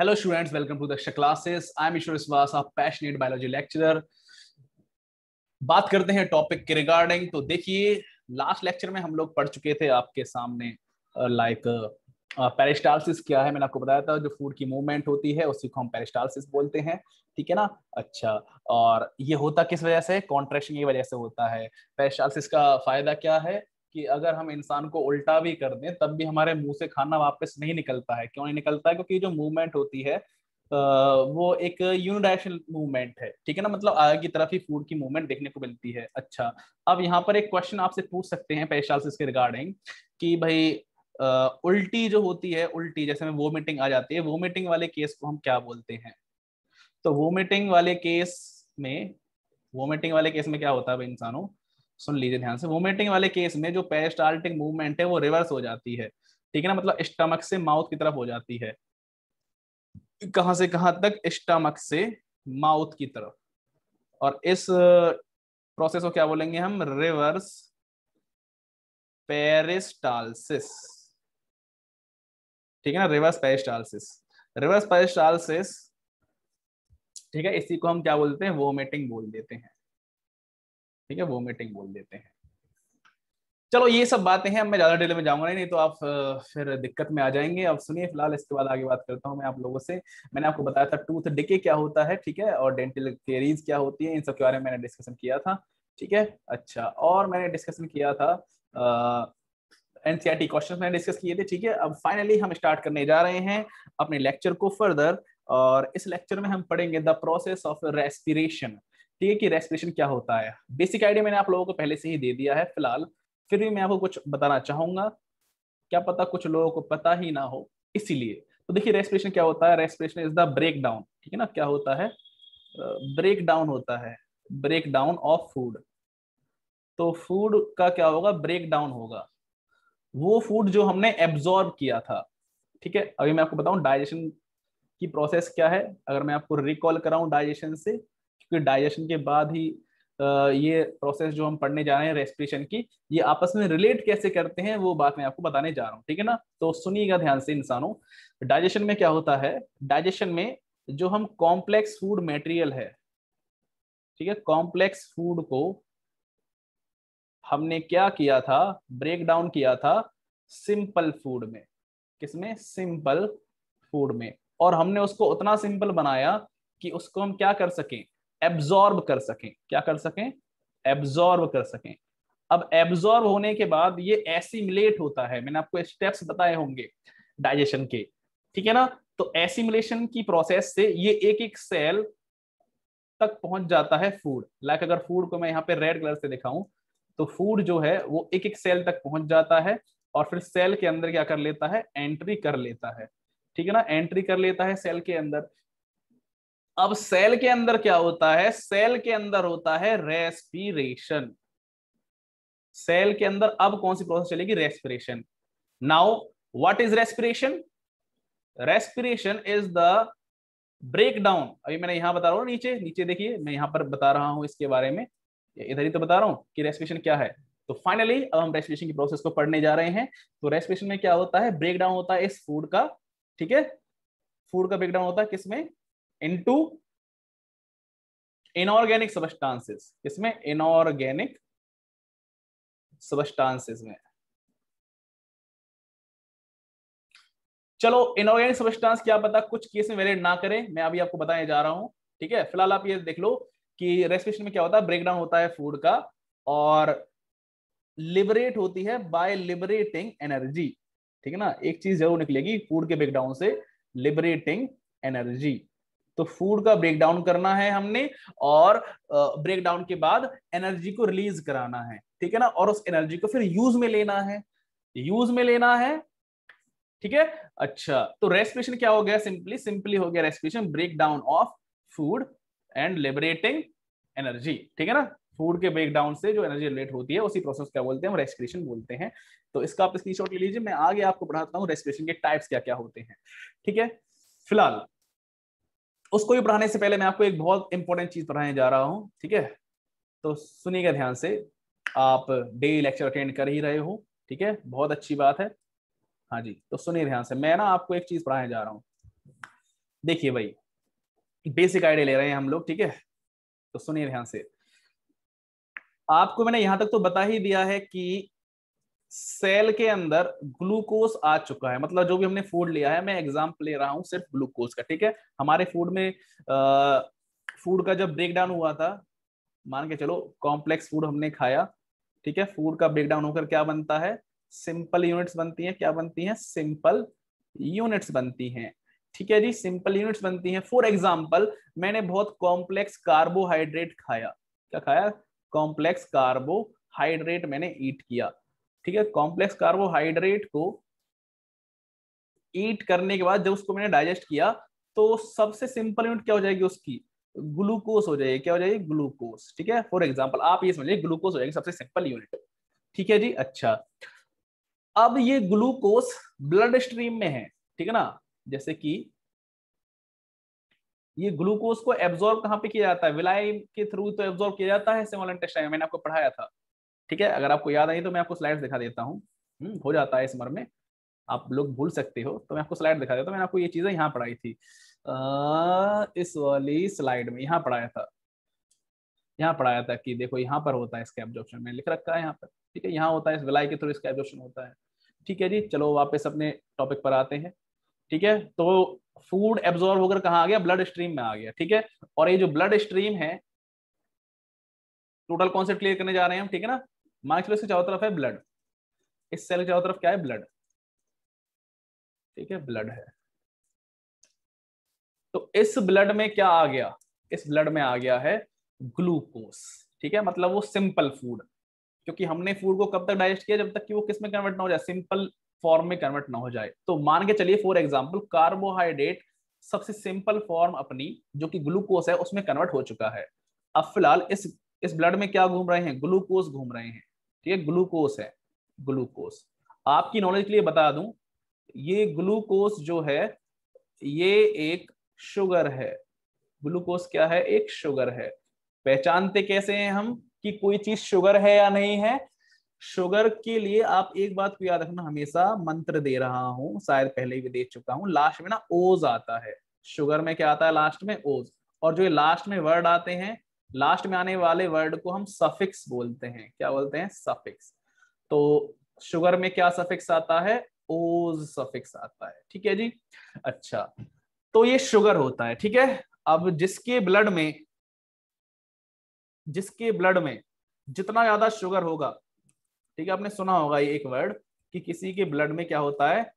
Hello students, welcome to the Daksha classes. I'm Ishwar Iswas, a passionate biology lecturer. बात करते हैं topic के regarding तो देखिए लास्ट लेक्चर में हम लोग पढ़ चुके थे आपके सामने लाइक पेरिस्टालसिस क्या है मैंने आपको बताया था जो फूड की मूवमेंट होती है उसी को हम पेरिस्टालसिस बोलते हैं ठीक है ना अच्छा और ये होता किस वजह से कॉन्ट्रेक्शन की वजह से होता है पेरिस्टालसिस का फायदा क्या है कि अगर हम इंसान को उल्टा भी कर दें तब भी हमारे मुंह से खाना वापस नहीं निकलता है क्यों नहीं निकलता है क्योंकि जो मूवमेंट होती है वो एक यूनिडायरेक्शनल मूवमेंट है ठीक है ना मतलब आगे की तरफ ही फूड की मूवमेंट देखने को मिलती है अच्छा अब यहाँ पर एक क्वेश्चन आपसे पूछ सकते हैं पेशाल से रिगार्डिंग कि भाई उल्टी जो होती है उल्टी जैसे में वोमिटिंग आ जाती है वोमिटिंग वाले केस को हम क्या बोलते हैं तो वोमिटिंग वाले केस में वोमिटिंग वाले केस में क्या होता है भाई इंसानों सुन लीजिए ध्यान से वोमिटिंग वाले केस में जो पेरिस्टाल्टिक मूवमेंट है वो रिवर्स हो जाती है ठीक है ना मतलब स्टमक से माउथ की तरफ हो जाती है कहां से कहां तक स्टमक से माउथ की तरफ और इस प्रोसेस को क्या बोलेंगे हम रिवर्स पेरिस्टालसिस ठीक है ना रिवर्स पेरिस्टालसिस रिवर्स पेरिस्टालसिस ठीक है इसी को हम क्या बोलते हैं वोमिटिंग बोल देते हैं ठीक है वोमिटिंग बोल देते हैं चलो ये सब बातें हैं अब मैं ज्यादा डिटेल में जाऊंगा नहीं नहीं तो आप फिर दिक्कत में आ जाएंगे अब सुनिए फिलहाल इसके बाद आगे बात करता हूँ मैं आप लोगों से मैंने आपको बताया था टूथ डिके क्या होता है ठीक है और डेंटल केरीज क्या होती है इन सब के बारे में मैंने डिस्कशन किया था ठीक है अच्छा और मैंने डिस्कशन किया था एनसीआरटी क्वेश्चन मैंने डिस्कस किए थे ठीक है अब फाइनली हम स्टार्ट करने जा रहे हैं अपने लेक्चर को फर्दर और इस लेक्चर में हम पढ़ेंगे द प्रोसेस ऑफ रेस्पिरेशन ठीक है कि रेस्पिरेशन क्या होता है बेसिक आइडिया मैंने आप लोगों को पहले से ही दे दिया है फिलहाल फिर भी मैं आपको कुछ बताना चाहूंगा क्या पता कुछ लोगों को पता ही ना हो इसीलिए तो देखिए रेस्पिरेशन क्या होता है respiration is the break down ठीक है ना क्या होता है ब्रेक uh, डाउन होता है ब्रेक डाउन ऑफ फूड तो फूड का क्या होगा ब्रेक डाउन होगा वो फूड जो हमने एब्जॉर्ब किया था ठीक है अभी मैं आपको बताऊं डाइजेशन की प्रोसेस क्या है अगर मैं आपको रिकॉल कराऊं डाइजेशन से क्योंकि डाइजेशन के बाद ही ये प्रोसेस जो हम पढ़ने जा रहे हैं रेस्पिरेशन की ये आपस में रिलेट कैसे करते हैं वो बात मैं आपको बताने जा रहा हूँ ठीक है ना तो सुनिएगा ध्यान से इंसानों डाइजेशन में क्या होता है डाइजेशन में जो हम कॉम्प्लेक्स फूड मेटेरियल है ठीक है कॉम्प्लेक्स फूड को हमने क्या किया था ब्रेक डाउन किया था सिंपल फूड में किसमें सिंपल फूड में और हमने उसको उतना सिंपल बनाया कि उसको हम क्या कर सकें एब्जॉर्ब कर सकें क्या कर सकें एब्जॉर्ब कर सकें अब एब्जॉर्ब होने के बाद ये एसिमुलेट होता है मैंने आपको स्टेप्स बताए होंगे डाइजेशन के ठीक है ना तो एसिमुलेशन की प्रोसेस से ये एक एक सेल तक पहुंच जाता है फूड लाइक अगर फूड को मैं यहाँ पे रेड कलर से दिखाऊं तो फूड जो है वो एक एक सेल तक पहुंच जाता है और फिर सेल के अंदर क्या कर लेता है एंट्री कर लेता है ठीक है ना एंट्री कर लेता है सेल के अंदर अब सेल के अंदर क्या होता है सेल के अंदर होता है रेस्पिरेशन सेल के अंदर अब कौन सी प्रोसेस चलेगी respiration now what is respiration respiration is the break down अभी मैंने यहां बता रहा हूं नीचे नीचे देखिए मैं यहां पर बता रहा हूं इसके बारे में इधर ही तो बता रहा हूं कि रेस्पिरेशन क्या है तो फाइनली अब हम रेस्पिरेशन की प्रोसेस को पढ़ने जा रहे हैं तो रेस्पिरेशन में क्या होता है ब्रेक डाउन होता है इस फूड का ठीक है फूड का ब्रेक डाउन होता है किसमें इनटू इनऑर्गेनिक सबस्टांसेस इसमें इनऑर्गेनिक सबस्टांसेस में चलो इनऑर्गेनिक सबस्टांस क्या पता कुछ केस में वेरिएट ना करें मैं अभी आपको बताने जा रहा हूं ठीक है फिलहाल आप ये देख लो कि रेस्पिरेशन में क्या होता है ब्रेकडाउन होता है फूड का और लिबरेट होती है बाय लिबरेटिंग एनर्जी ठीक है ना एक चीज जरूर निकलेगी फूड के ब्रेकडाउन से लिबरेटिंग एनर्जी तो फूड का ब्रेक डाउन करना है हमने और ब्रेक डाउन के बाद एनर्जी को रिलीज कराना है ठीक है ना और उस एनर्जी को फिर यूज में लेना है यूज में लेना है ठीक है अच्छा तो रेस्पिरेशन क्या हो गया सिंपली सिंपली हो गया respiration break down of food and liberating energy ठीक है ना फूड के ब्रेक डाउन से जो एनर्जी रिलेट होती है उसी प्रोसेस क्या बोलते हैं हम रेस्पिरेशन बोलते हैं तो इसका आप स्क्रीनशॉट ले लीजिए मैं आगे आपको पढ़ाता हूँ रेस्पिरेशन के टाइप्स क्या क्या होते हैं ठीक है फिलहाल उसको भी पढ़ाने से पहले मैं आपको एक बहुत इंपॉर्टेंट चीज पढ़ाने जा रहा हूँ ठीक है तो सुनिएगा ध्यान से आप डेली लेक्चर अटेंड कर ही रहे हो ठीक है बहुत अच्छी बात है हाँ जी तो सुनिए ध्यान से मैं ना आपको एक चीज पढ़ाने जा रहा हूँ देखिए भाई बेसिक आइडिया ले रहे हैं हम लोग ठीक है तो सुनिए ध्यान से आपको मैंने यहां तक तो बता ही दिया है कि सेल के अंदर ग्लूकोज आ चुका है मतलब जो भी हमने फूड लिया है मैं एग्जाम्पल ले रहा हूं सिर्फ ग्लूकोज का ठीक है हमारे फूड में फूड का जब ब्रेकडाउन हुआ था मान के चलो कॉम्प्लेक्स फूड हमने खाया ठीक है फूड का ब्रेकडाउन होकर क्या बनता है सिंपल यूनिट्स बनती हैं क्या बनती हैं सिंपल यूनिट्स बनती हैं ठीक है जी सिंपल यूनिट्स बनती हैं फॉर एग्जाम्पल मैंने बहुत कॉम्प्लेक्स कार्बोहाइड्रेट खाया क्या खाया कॉम्प्लेक्स कार्बोहाइड्रेट मैंने ईट किया ठीक है कॉम्प्लेक्स कार्बोहाइड्रेट को ईट करने के बाद जब उसको मैंने डाइजेस्ट किया तो सबसे सिंपल यूनिट क्या हो जाएगी उसकी ग्लूकोज हो जाएगी क्या हो जाएगी ग्लूकोज ठीक है फॉर एग्जाम्पल आप ये समझिए ग्लूकोज हो जाएगी सबसे सिंपल यूनिट ठीक है जी अच्छा अब ये ग्लूकोज ब्लड स्ट्रीम में है ठीक है ना जैसे कि ये ग्लूकोज को एब्जॉर्ब कहां पे किया जाता है विलाई के थ्रू तो एब्जॉर्ब किया जाता है मैंने आपको पढ़ाया था ठीक है अगर आपको याद आई तो मैं आपको स्लाइड दिखा देता हूँ हम्म, हो जाता है इस मर में आप लोग भूल सकते हो तो मैं आपको स्लाइड दिखा देता हूँ मैंने आपको ये चीजें यहाँ पढ़ाई थी इस वाली स्लाइड में यहाँ पढ़ाया था यहाँ पढ़ाया था कि देखो यहाँ पर होता है इसका एब्जॉर्प्शन मैंने लिख रखा है यहाँ पर ठीक है यहाँ होता है इस विलाई के थ्रू इसका ऑब्जॉप्शन होता है ठीक है जी चलो वापस अपने टॉपिक पर आते हैं ठीक है तो फूड एब्जॉर्ब होकर कहा आ गया ब्लड स्ट्रीम में आ गया ठीक है और ये जो ब्लड स्ट्रीम है टोटल कॉन्सेप्ट क्लियर करने जा रहे हैं हम ठीक है ना मान चलो चारों तरफ है ब्लड इस सेल के चारों तरफ क्या है ब्लड ठीक है ब्लड है तो इस ब्लड में क्या आ गया इस ब्लड में आ गया है ग्लूकोस ठीक है मतलब वो सिंपल फूड क्योंकि हमने फूड को कब तक डाइजेस्ट किया जब तक कि वो किस में कन्वर्ट ना हो जाए सिंपल फॉर्म में कन्वर्ट ना हो जाए तो मान के चलिए फॉर एग्जाम्पल कार्बोहाइड्रेट सबसे सिंपल फॉर्म अपनी जो कि ग्लूकोस है उसमें कन्वर्ट हो चुका है अब फिलहाल इस इस ब्लड में क्या घूम रहे हैं ग्लूकोज घूम रहे हैं ठीक है ग्लूकोस है ग्लूकोस आपकी नॉलेज के लिए बता दूं ये ग्लूकोस जो है ये एक शुगर है ग्लूकोस क्या है एक शुगर है पहचानते कैसे हैं हम कि कोई चीज शुगर है या नहीं है शुगर के लिए आप एक बात को याद रखना हमेशा मंत्र दे रहा हूं शायद पहले भी दे चुका हूं लास्ट में ना ओज आता है शुगर में क्या आता है लास्ट में ओज और जो ये लास्ट में वर्ड आते हैं लास्ट में आने वाले वर्ड को हम सफिक्स बोलते हैं क्या बोलते हैं सफिक्स तो शुगर में क्या सफिक्स आता है ओज सफिक्स आता है ठीक है जी अच्छा तो ये शुगर होता है ठीक है अब जिसके ब्लड में जिसके ब्लड में जितना ज्यादा शुगर होगा ठीक है आपने सुना होगा ये एक वर्ड कि किसी के ब्लड में क्या होता है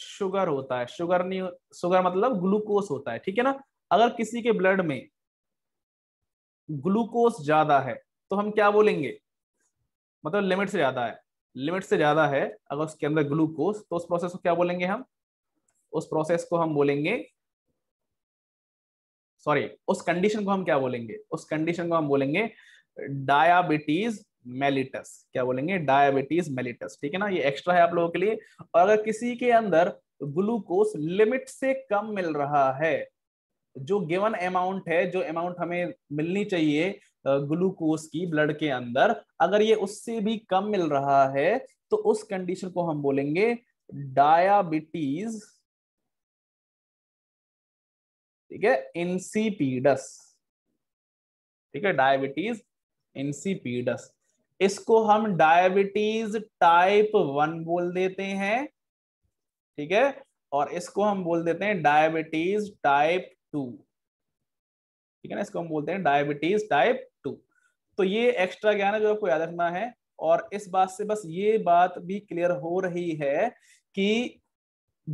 शुगर होता है शुगर नहीं शुगर मतलब ग्लूकोज होता है ठीक है ना अगर किसी के ब्लड में ग्लूकोज ज्यादा है तो हम क्या बोलेंगे मतलब लिमिट से ज्यादा है लिमिट से ज्यादा है अगर उसके अंदर ग्लूकोज तो उस प्रोसेस को क्या बोलेंगे हम उस प्रोसेस को हम बोलेंगे सॉरी उस कंडीशन को हम क्या बोलेंगे उस कंडीशन को हम बोलेंगे डायाबिटीज मेलिटस क्या बोलेंगे डायाबिटीज मेलिटस ठीक है ना ये एक्स्ट्रा है आप लोगों के लिए और अगर किसी के अंदर ग्लूकोज लिमिट से कम मिल रहा है जो गिवन अमाउंट है जो अमाउंट हमें मिलनी चाहिए ग्लूकोज की ब्लड के अंदर अगर ये उससे भी कम मिल रहा है तो उस कंडीशन को हम बोलेंगे डायबिटीज ठीक है इंसीपीडस ठीक है डायबिटीज इंसीपीडस इसको हम डायबिटीज टाइप वन बोल देते हैं ठीक है और इसको हम बोल देते हैं डायबिटीज टाइप टू ठीक है ना इसको हम बोलते हैं डायबिटीज टाइप टू तो ये एक्स्ट्रा ज्ञान है जो आपको याद रखना है और इस बात से बस ये बात भी क्लियर हो रही है कि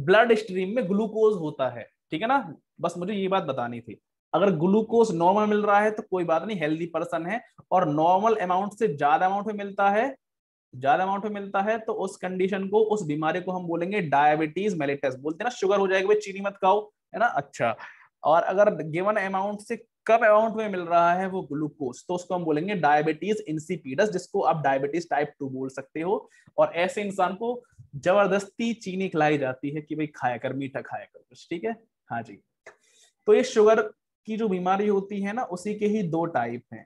ब्लड स्ट्रीम में ग्लूकोज होता है ठीक है ना बस मुझे ये बात बतानी थी अगर ग्लूकोज नॉर्मल मिल रहा है तो कोई बात नहीं हेल्दी पर्सन है और नॉर्मल अमाउंट से ज्यादा अमाउंट में मिलता है ज्यादा अमाउंट में मिलता है तो उस कंडीशन को उस बीमारी को हम बोलेंगे डायबिटीज मेलेटस बोलते हैं ना शुगर हो जाएगी भाई चीनी मत खाओ है ना अच्छा और अगर गिवन अमाउंट से कम अमाउंट में मिल रहा है वो ग्लूकोज तो उसको हम बोलेंगे डायबिटीज इंसिपीडस जिसको आप डायबिटीज टाइप टू बोल सकते हो और ऐसे इंसान को जबरदस्ती चीनी खिलाई जाती है कि भाई खाया कर मीठा खाया कर कुछ ठीक है हाँ जी तो ये शुगर की जो बीमारी होती है ना उसी के ही दो टाइप हैं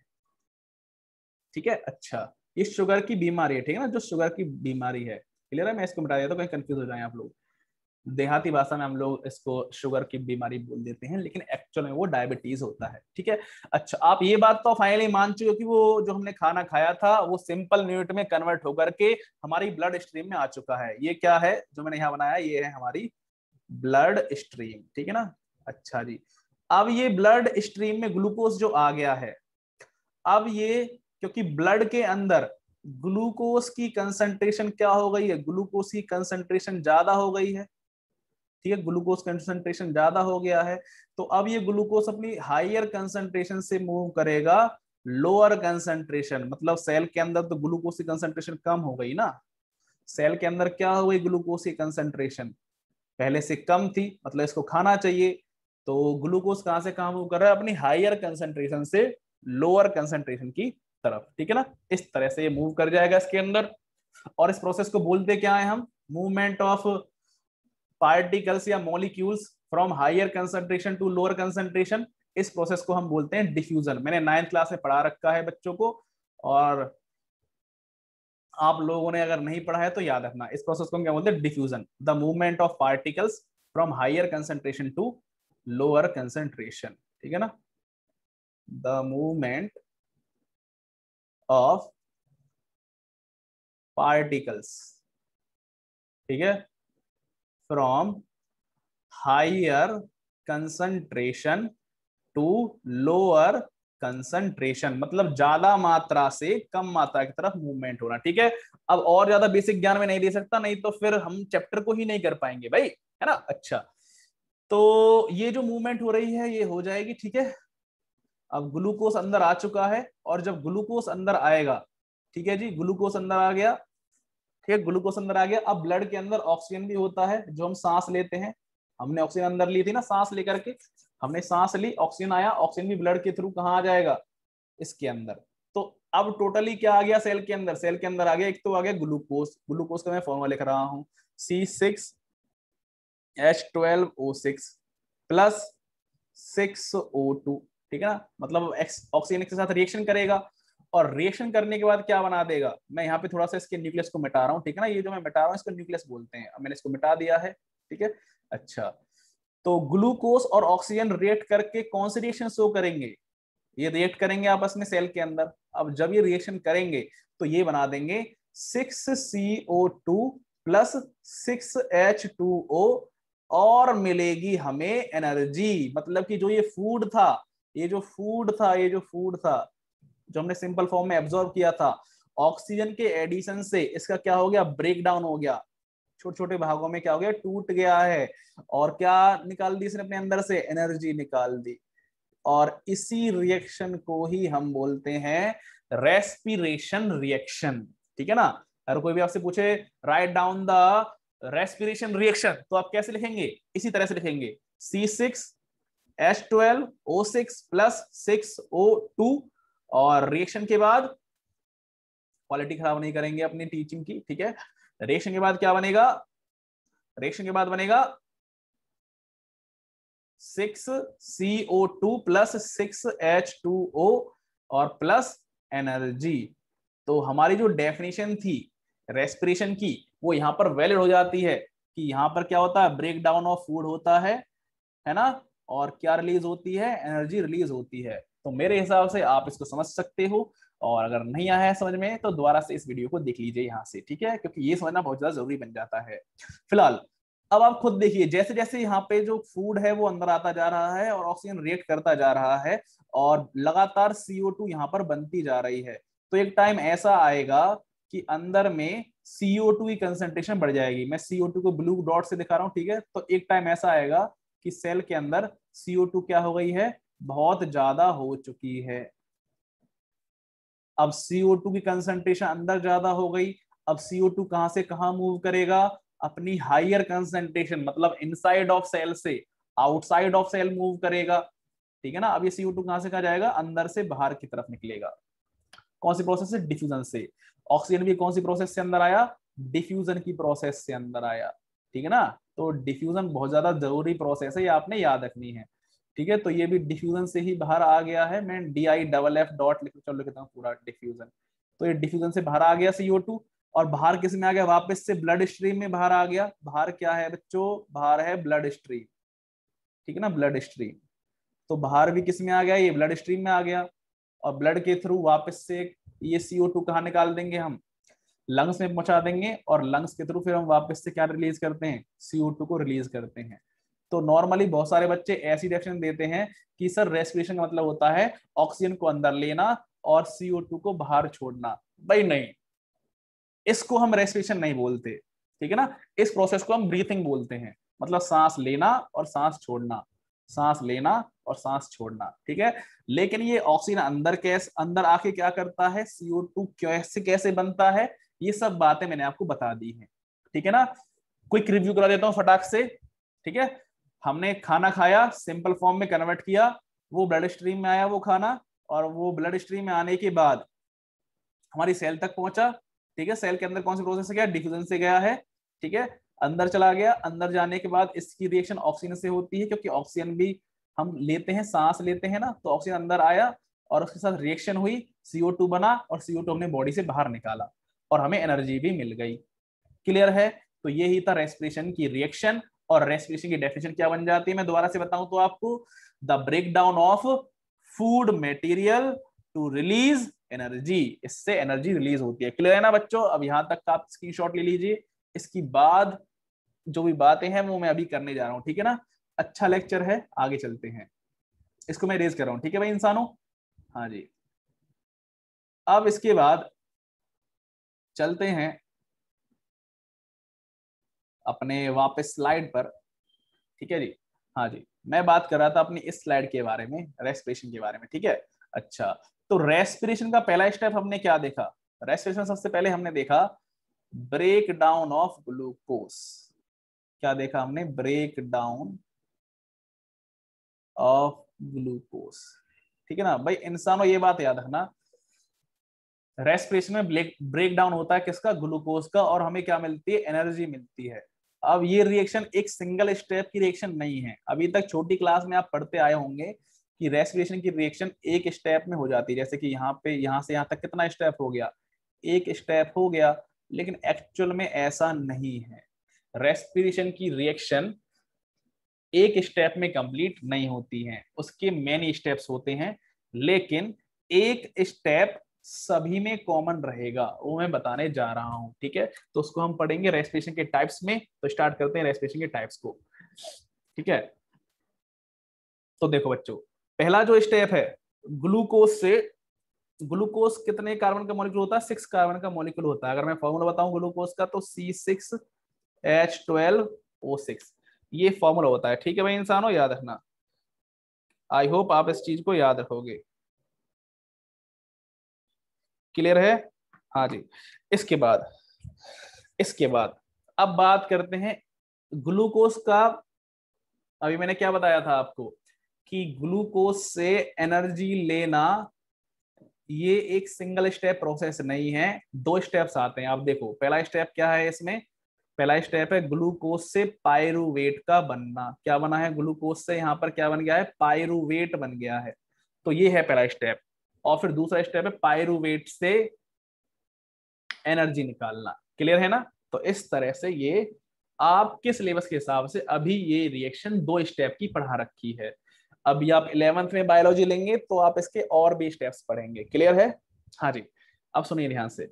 ठीक है अच्छा ये शुगर की बीमारी है ठीक है ना जो शुगर की बीमारी है क्लियर है मैं इसको बता देता हूँ कहीं कंफ्यूज हो जाए आप लोग देहाती भाषा में हम लोग इसको शुगर की बीमारी बोल देते हैं लेकिन एक्चुअल में वो डायबिटीज होता है ठीक है अच्छा आप ये बात तो फाइनली मान चुके कि वो जो हमने खाना खाया था वो सिंपल न्यूट में कन्वर्ट होकर के हमारी ब्लड स्ट्रीम में आ चुका है ये क्या है जो मैंने यहाँ बनाया ये है हमारी ब्लड स्ट्रीम ठीक है ना अच्छा जी अब ये ब्लड स्ट्रीम में ग्लूकोज जो आ गया है अब ये क्योंकि ब्लड के अंदर ग्लूकोज की कंसंट्रेशन क्या हो गई है ग्लूकोज की कंसंट्रेशन ज्यादा हो गई है ठीक है ग्लूकोज कंसेंट्रेशन ज्यादा हो गया है तो अब ये ग्लूकोज अपनी हायर कंसेंट्रेशन से मूव करेगा लोअर कंसेंट्रेशन मतलब सेल के अंदर तो ग्लूकोज की कंसेंट्रेशन कम हो गई ना सेल के अंदर क्या हो गई ग्लूकोज की कंसेंट्रेशन पहले से कम थी मतलब इसको खाना चाहिए तो ग्लूकोज कहां से कहां मूव कर रहा है अपनी हायर कंसेंट्रेशन से लोअर कंसेंट्रेशन की तरफ ठीक है ना इस तरह से ये मूव कर जाएगा इसके अंदर और इस प्रोसेस को बोलते क्या है हम मूवमेंट ऑफ पार्टिकल्स या molecules from higher concentration to lower concentration इस प्रोसेस को हम बोलते हैं डिफ्यूजन मैंने नाइन्थ क्लास में पढ़ा रखा है बच्चों को और आप लोगों ने अगर नहीं पढ़ा है तो याद रखना इस प्रोसेस को हम क्या बोलते हैं diffusion the movement of particles from higher concentration to lower concentration ठीक है ना द मूवमेंट ऑफ पार्टिकल्स ठीक है from higher concentration to lower concentration मतलब ज्यादा मात्रा से कम मात्रा की तरफ मूवमेंट होना ठीक है अब और ज्यादा बेसिक ज्ञान में नहीं दे सकता नहीं तो फिर हम चैप्टर को ही नहीं कर पाएंगे भाई है ना अच्छा तो ये जो मूवमेंट हो रही है ये हो जाएगी ठीक है अब ग्लूकोस अंदर आ चुका है और जब ग्लूकोस अंदर आएगा ठीक है जी ग्लूकोस अंदर आ गया ठीक है ग्लूकोज अंदर आ गया अब ब्लड के अंदर ऑक्सीजन भी होता है जो हम सांस लेते हैं हमने ऑक्सीजन अंदर ली थी ना सांस लेकर के हमने सांस ली ऑक्सीजन आया ऑक्सीजन भी ब्लड के थ्रू कहाँ आ जाएगा इसके अंदर तो अब टोटली क्या आ गया सेल के अंदर सेल के अंदर आ गया एक तो आ गया ग्लूकोज ग्लूकोज का मैं फॉर्मूला लिख रहा हूं C six H twelve O six plus six O two ठीक है ना मतलब ऑक्सीजन के साथ रिएक्शन करेगा और रिएक्शन करने के बाद क्या बना देगा मैं यहाँ पे थोड़ा सा इसके न्यूक्लियस को मिटा रहा हूँ ठीक है ना ये जो मैं मिटा रहा हूँ इसको न्यूक्लियस बोलते हैं मैंने इसको मिटा दिया है ठीक है अच्छा तो ग्लूकोज और ऑक्सीजन रिएक्ट करके कौन से रिएक्शन शो करेंगे ये रिएक्ट करेंगे आपस में सेल के अंदर अब जब ये रिएक्शन करेंगे तो ये बना देंगे six C O two plus six H two O और मिलेगी हमें एनर्जी मतलब कि जो ये फूड था ये जो फूड था ये जो फूड था जो हमने सिंपल फॉर्म में एब्जॉर्व किया था ऑक्सीजन के एडिशन से इसका क्या हो गया ब्रेक डाउन हो गया छोटे छोटे भागों में क्या हो गया टूट गया है और क्या निकाल दी इसने अपने अंदर से एनर्जी निकाल दी और इसी रिएक्शन को ही हम बोलते हैं रेस्पिरेशन रिएक्शन ठीक है ना अगर कोई भी आपसे पूछे write down the respiration reaction तो आप कैसे लिखेंगे इसी तरह से लिखेंगे C six H twelve O six plus six O two और रिएक्शन के बाद क्वालिटी खराब नहीं करेंगे अपनी टीचिंग की ठीक है रिएक्शन के बाद क्या बनेगा रिएक्शन के बाद बनेगा six C O two plus six H two O और प्लस एनर्जी तो हमारी जो डेफिनेशन थी रेस्पिरेशन की वो यहां पर वैलिड हो जाती है कि यहां पर क्या होता है ब्रेक डाउन ऑफ फूड होता है है ना और क्या रिलीज होती है एनर्जी रिलीज होती है तो मेरे हिसाब से आप इसको समझ सकते हो और अगर नहीं आया है समझ में तो दोबारा से इस वीडियो को देख लीजिए यहाँ से ठीक है क्योंकि ये समझना बहुत ज्यादा जरूरी बन जाता है फिलहाल अब आप खुद देखिए जैसे जैसे यहाँ पे जो फूड है वो अंदर आता जा रहा है और ऑक्सीजन रिएक्ट करता जा रहा है और लगातार सीओ टू यहाँ पर बनती जा रही है तो एक टाइम ऐसा आएगा कि अंदर में सीओ टू की कंसेंट्रेशन बढ़ जाएगी मैं सीओ टू को ब्लू डॉट से दिखा रहा हूँ ठीक है तो एक टाइम ऐसा आएगा कि सेल के अंदर सीओ टू क्या हो गई है बहुत ज्यादा हो चुकी है अब CO2 की कंसंट्रेशन अंदर ज्यादा हो गई अब CO2 कहां से कहां मूव करेगा अपनी हायर कंसंट्रेशन मतलब इनसाइड ऑफ सेल से आउटसाइड ऑफ सेल मूव करेगा ठीक है ना अब ये CO2 टू कहां से कहा जाएगा अंदर से बाहर की तरफ निकलेगा कौन सी प्रोसेस है डिफ्यूजन से ऑक्सीजन भी कौन सी प्रोसेस से अंदर आया डिफ्यूजन की प्रोसेस से अंदर आया ठीक है ना तो डिफ्यूजन बहुत ज्यादा जरूरी प्रोसेस है ये आपने याद रखनी है ठीक है तो ये भी डिफ्यूजन से ही बाहर आ गया है मैं D I double F dot लिख चलो लिखता हूँ पूरा डिफ्यूजन तो ये डिफ्यूजन से बाहर आ गया सीओ टू और बाहर किस में आ गया वापस से ब्लड स्ट्रीम में बाहर आ गया बाहर क्या है बच्चों बाहर है ब्लड स्ट्रीम ठीक है ना ब्लड स्ट्रीम तो बाहर भी किस में आ गया ये ब्लड स्ट्रीम में आ गया और ब्लड के थ्रू वापस से ये सीओ टू कहाँ निकाल देंगे हम लंग्स में पहुंचा देंगे और लंग्स के थ्रू फिर हम वापस से क्या रिलीज करते हैं सीओ टू को रिलीज करते हैं तो नॉर्मली बहुत सारे बच्चे ऐसी डेफिनेशन देते हैं कि सर रेस्पिरेशन का मतलब होता है ऑक्सीजन को अंदर लेना और सीओ टू को बाहर छोड़ना भाई नहीं इसको हम रेस्पिरेशन नहीं बोलते ठीक है ना इस प्रोसेस को हम ब्रीथिंग बोलते हैं मतलब सांस लेना और सांस छोड़ना सांस लेना और सांस छोड़ना ठीक है लेकिन ये ऑक्सीजन अंदर कैसे अंदर आके क्या करता है सीओ टू कैसे कैसे बनता है ये सब बातें मैंने आपको बता दी हैं ठीक है ना क्विक रिव्यू करा देता हूँ फटाक से ठीक है हमने खाना खाया सिंपल फॉर्म में कन्वर्ट किया वो ब्लड स्ट्रीम में आया वो खाना और वो ब्लड स्ट्रीम में आने के बाद हमारी सेल तक पहुंचा ठीक है सेल के अंदर कौन से प्रोसेस से गया डिफ्यूजन से गया है ठीक है अंदर चला गया अंदर जाने के बाद इसकी रिएक्शन ऑक्सीजन से होती है क्योंकि ऑक्सीजन भी हम लेते हैं सांस लेते हैं ना तो ऑक्सीजन अंदर आया और उसके साथ रिएक्शन हुई टू बना और टू हमने बॉडी से बाहर निकाला और हमें एनर्जी भी मिल गई क्लियर है तो ये ही था रेस्पिरेशन की रिएक्शन और रेस्पिरेशन की डेफिनेशन क्या बन जाती है मैं दोबारा से बताऊं तो आपको the break down of food material to release energy इससे एनर्जी रिलीज होती है क्लियर है ना बच्चों अब यहां तक तो आप स्क्रीनशॉट ले लीजिए इसकी बाद जो भी बातें हैं वो मैं अभी करने जा रहा हूं ठीक है ना अच्छा लेक्चर है आगे चलते हैं इसको मैं रेज कर रहा हूं ठीक है भाई इंसानों हाँ जी अब इसके बाद चलते हैं अपने वापस स्लाइड पर ठीक है जी हाँ जी मैं बात कर रहा था अपनी इस स्लाइड के बारे में रेस्पिरेशन के बारे में ठीक है अच्छा तो रेस्पिरेशन का पहला स्टेप हमने क्या देखा रेस्पिरेशन सबसे पहले हमने देखा ब्रेक डाउन ऑफ ग्लूकोज क्या देखा हमने ब्रेक डाउन ऑफ ग्लूकोज ठीक है ना भाई इंसानों ये बात याद रखना रेस्पिरेशन में ब्रेक डाउन होता है किसका ग्लूकोज का और हमें क्या मिलती है एनर्जी मिलती है अब ये रिएक्शन एक सिंगल स्टेप की रिएक्शन नहीं है अभी तक छोटी क्लास में आप पढ़ते आए होंगे कि रेस्पिरेशन की रिएक्शन एक स्टेप में हो जाती है जैसे कि यहाँ पे यहाँ से यहाँ तक कितना स्टेप हो गया एक स्टेप हो गया लेकिन एक्चुअल में ऐसा नहीं है रेस्पिरेशन की रिएक्शन एक स्टेप में कंप्लीट नहीं होती है उसके मेनी स्टेप्स होते हैं लेकिन एक स्टेप सभी में कॉमन रहेगा वो मैं बताने जा रहा हूं ठीक है तो उसको हम पढ़ेंगे रेस्पिरेशन के टाइप्स में तो स्टार्ट करते हैं रेस्पिरेशन के टाइप्स को ठीक है तो देखो बच्चों पहला जो स्टेप है ग्लूकोज से ग्लूकोज कितने कार्बन का मॉलिक्यूल होता है सिक्स कार्बन का मॉलिक्यूल होता है अगर मैं फॉर्मूला बताऊं ग्लूकोज का तो C six H twelve O six ये फॉर्मूला होता है ठीक है भाई इंसानों याद रखना आई होप आप इस चीज को याद रखोगे क्लियर है हाँ जी इसके बाद इसके बाद अब बात करते हैं ग्लूकोस का अभी मैंने क्या बताया था आपको कि ग्लूकोज से एनर्जी लेना ये एक सिंगल स्टेप प्रोसेस नहीं है दो स्टेप्स आते हैं आप देखो पहला स्टेप क्या है इसमें पहला स्टेप है ग्लूकोज से पायरुवेट का बनना क्या बना है ग्लूकोज से यहां पर क्या बन गया है पायरुवेट बन गया है तो ये है पहला स्टेप और फिर दूसरा स्टेप है पायरुवेट से एनर्जी निकालना क्लियर है ना तो इस तरह से ये आपके सिलेबस के हिसाब से अभी ये रिएक्शन दो स्टेप की पढ़ा रखी है अभी आप इलेवंथ में बायोलॉजी लेंगे तो आप इसके और भी स्टेप्स पढ़ेंगे क्लियर है हाँ जी अब सुनिए ध्यान से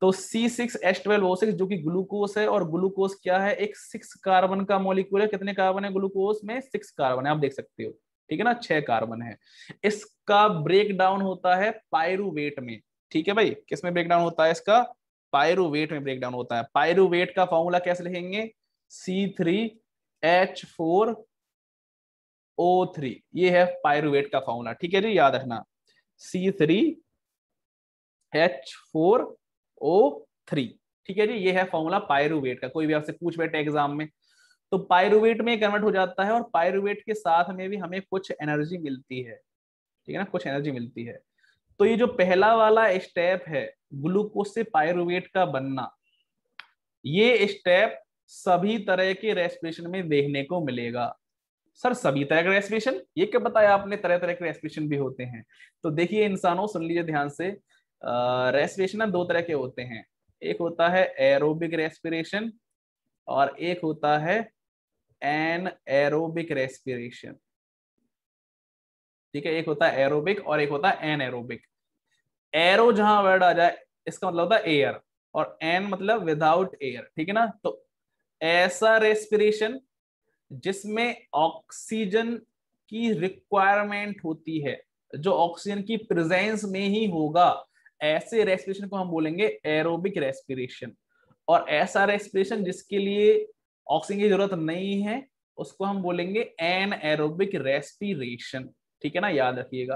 तो C6H12O6 जो कि ग्लूकोज है और ग्लूकोज क्या है एक सिक्स कार्बन का मॉलिक्यूल है कितने कार्बन है ग्लूकोज में सिक्स कार्बन है आप देख सकते हो ठीक है ना छह कार्बन है इसका ब्रेक डाउन होता है पायरुवेट में ठीक है भाई किसमें ब्रेक डाउन होता है इसका पायरुवेट में ब्रेक डाउन होता है पायरुवेट का फॉर्मूला कैसे लिखेंगे C three H four O three ये है पायरुवेट का फॉर्मूला ठीक है जी याद रखना C three H four O three ठीक है जी ये है फॉर्मूला पायरुवेट का कोई भी आपसे पूछ बैठे एग्जाम में तो पायरुवेट में कन्वर्ट हो जाता है और पायरुवेट के साथ में भी हमें कुछ एनर्जी मिलती है ठीक है ना कुछ एनर्जी मिलती है तो ये जो पहला वाला स्टेप है ग्लूकोज से पायरुवेट का बनना ये स्टेप सभी तरह के रेस्पिरेशन में देखने को मिलेगा सर सभी तरह के रेस्पिरेशन ये क्या बताया आपने तरह तरह के रेस्पिरेशन भी होते हैं तो देखिए इंसानों सुन लीजिए ध्यान से रेस्पिरेशन ना दो तरह के होते हैं एक होता है एरोबिक रेस्पिरेशन और एक होता है एन एरोबिक रेस्पिरेशन ठीक है एक होता है एरोबिक और एक होता है एन एरोबिक एरो जहां वर्ड आ जाए इसका मतलब होता है एयर और एन मतलब विदाउट एयर ठीक है ना तो ऐसा रेस्पिरेशन जिसमें ऑक्सीजन की रिक्वायरमेंट होती है जो ऑक्सीजन की प्रेजेंस में ही होगा ऐसे रेस्पिरेशन को हम बोलेंगे एरोबिक रेस्पिरेशन और ऐसा रेस्पिरेशन जिसके लिए ऑक्सीजन की जरूरत नहीं है उसको हम बोलेंगे एन एरोबिक रेस्पिरेशन ठीक है ना याद रखिएगा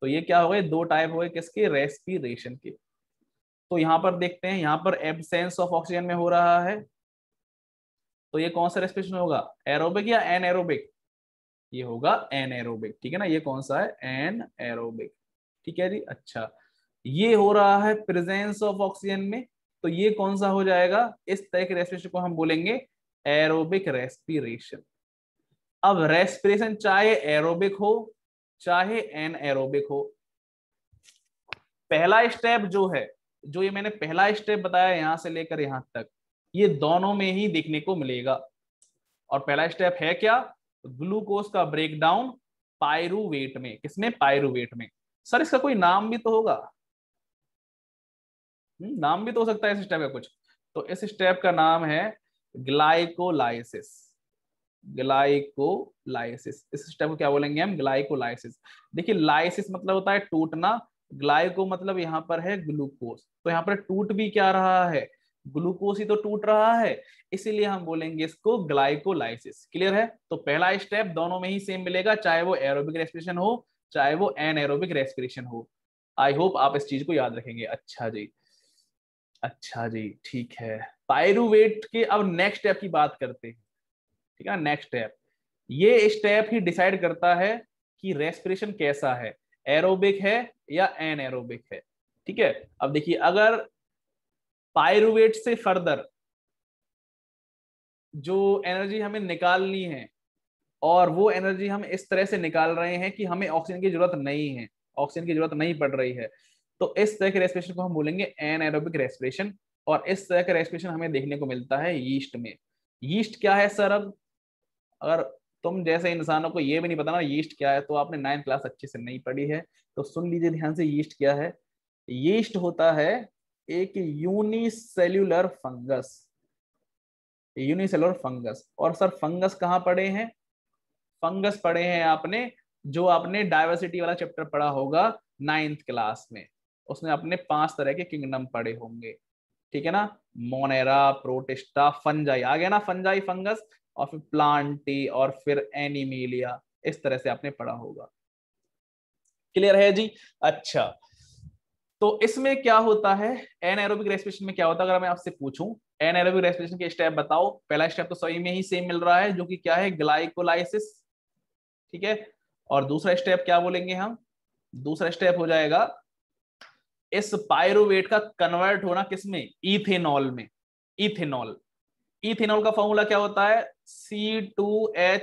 तो ये क्या हो गए दो टाइप हो गए किसके रेस्पिरेशन के तो यहां पर देखते हैं यहां पर एबसेंस ऑफ ऑक्सीजन में हो रहा है तो ये कौन सा रेस्पिरेशन होगा एरोबिक या एन एरोबिक ये होगा एन एरोबिक ठीक है ना ये कौन सा है एन एरोबिक ठीक है जी अच्छा ये हो रहा है प्रेजेंस ऑफ ऑक्सीजन में तो ये कौन सा हो जाएगा इस तरह के रेस्पिरेशन को हम बोलेंगे एरोबिक रेस्पिरेशन अब रेस्पिरेशन चाहे एरोबिक हो चाहे एन एरोबिक हो पहला स्टेप जो है जो ये मैंने पहला स्टेप बताया यहां से लेकर यहां तक ये दोनों में ही देखने को मिलेगा और पहला स्टेप है क्या ग्लूकोज का ब्रेकडाउन पायरुवेट में किसमें पायरुवेट में सर इसका कोई नाम भी तो होगा हम्म, नाम भी तो हो सकता है इस स्टेप का कुछ तो इस स्टेप का नाम है ग्लाइकोलाइसिस ग्लाइकोलाइसिस इस स्टेप को क्या बोलेंगे हम ग्लाइकोलाइसिस देखिए लाइसिस मतलब होता है टूटना ग्लाइको मतलब यहाँ पर है ग्लूकोज तो यहाँ पर टूट भी क्या रहा है ग्लूकोज ही तो टूट रहा है इसीलिए हम बोलेंगे इसको ग्लाइकोलाइसिस क्लियर है तो पहला स्टेप दोनों में ही सेम मिलेगा चाहे वो एरोबिक रेस्पिरेशन हो चाहे वो एन एरोबिक रेस्पिरेशन हो आई होप आप इस चीज को याद रखेंगे अच्छा जी अच्छा जी ठीक है पायरुवेट के अब नेक्स्ट स्टेप की बात करते हैं ठीक है नेक्स्ट स्टेप ये स्टेप ही डिसाइड करता है कि रेस्पिरेशन कैसा है एरोबिक है या एन एरोबिक है ठीक है अब देखिए अगर पायरुवेट से फर्दर जो एनर्जी हमें निकालनी है और वो एनर्जी हम इस तरह से निकाल रहे हैं कि हमें ऑक्सीजन की जरूरत नहीं है ऑक्सीजन की जरूरत नहीं पड़ रही है तो इस तरह के रेस्पिरेशन को हम बोलेंगे एन एरोबिक रेस्पिरेशन और इस तरह का रेस्पिरेशन हमें देखने को मिलता है यीस्ट में यीस्ट क्या है सर अब अगर तुम जैसे इंसानों को ये भी नहीं पता ना यीस्ट क्या है तो आपने नाइन्थ क्लास अच्छे से नहीं पढ़ी है तो सुन लीजिए ध्यान से यीस्ट क्या है यीस्ट होता है एक यूनिसेल्यूलर फंगस यूनिसेल्यूलर फंगस और सर फंगस कहाँ पड़े हैं फंगस पड़े हैं आपने जो आपने डायवर्सिटी वाला चैप्टर पढ़ा होगा नाइन्थ क्लास में उसने अपने पांच तरह के किंगडम पड़े होंगे ठीक है ना मोनेरा प्रोटिस्टा फंजाई आ गया ना फंजाई फंगस और फिर प्लांटी और फिर एनिमीलिया इस तरह से आपने पढ़ा होगा क्लियर है जी अच्छा तो इसमें क्या होता है एनएरोबिक रेस्पिरेशन में क्या होता है अगर मैं आपसे पूछूं एनएरोबिक रेस्पिरेशन के स्टेप बताओ पहला स्टेप तो सभी में ही सेम मिल रहा है जो कि क्या है ग्लाइकोलाइसिस ठीक है और दूसरा स्टेप क्या बोलेंगे हम दूसरा स्टेप हो जाएगा इस पायरुवेट का कन्वर्ट होना किसमें इथेनॉल में इथेनॉल इथेनॉल का फॉर्मूला क्या होता है C2H5OH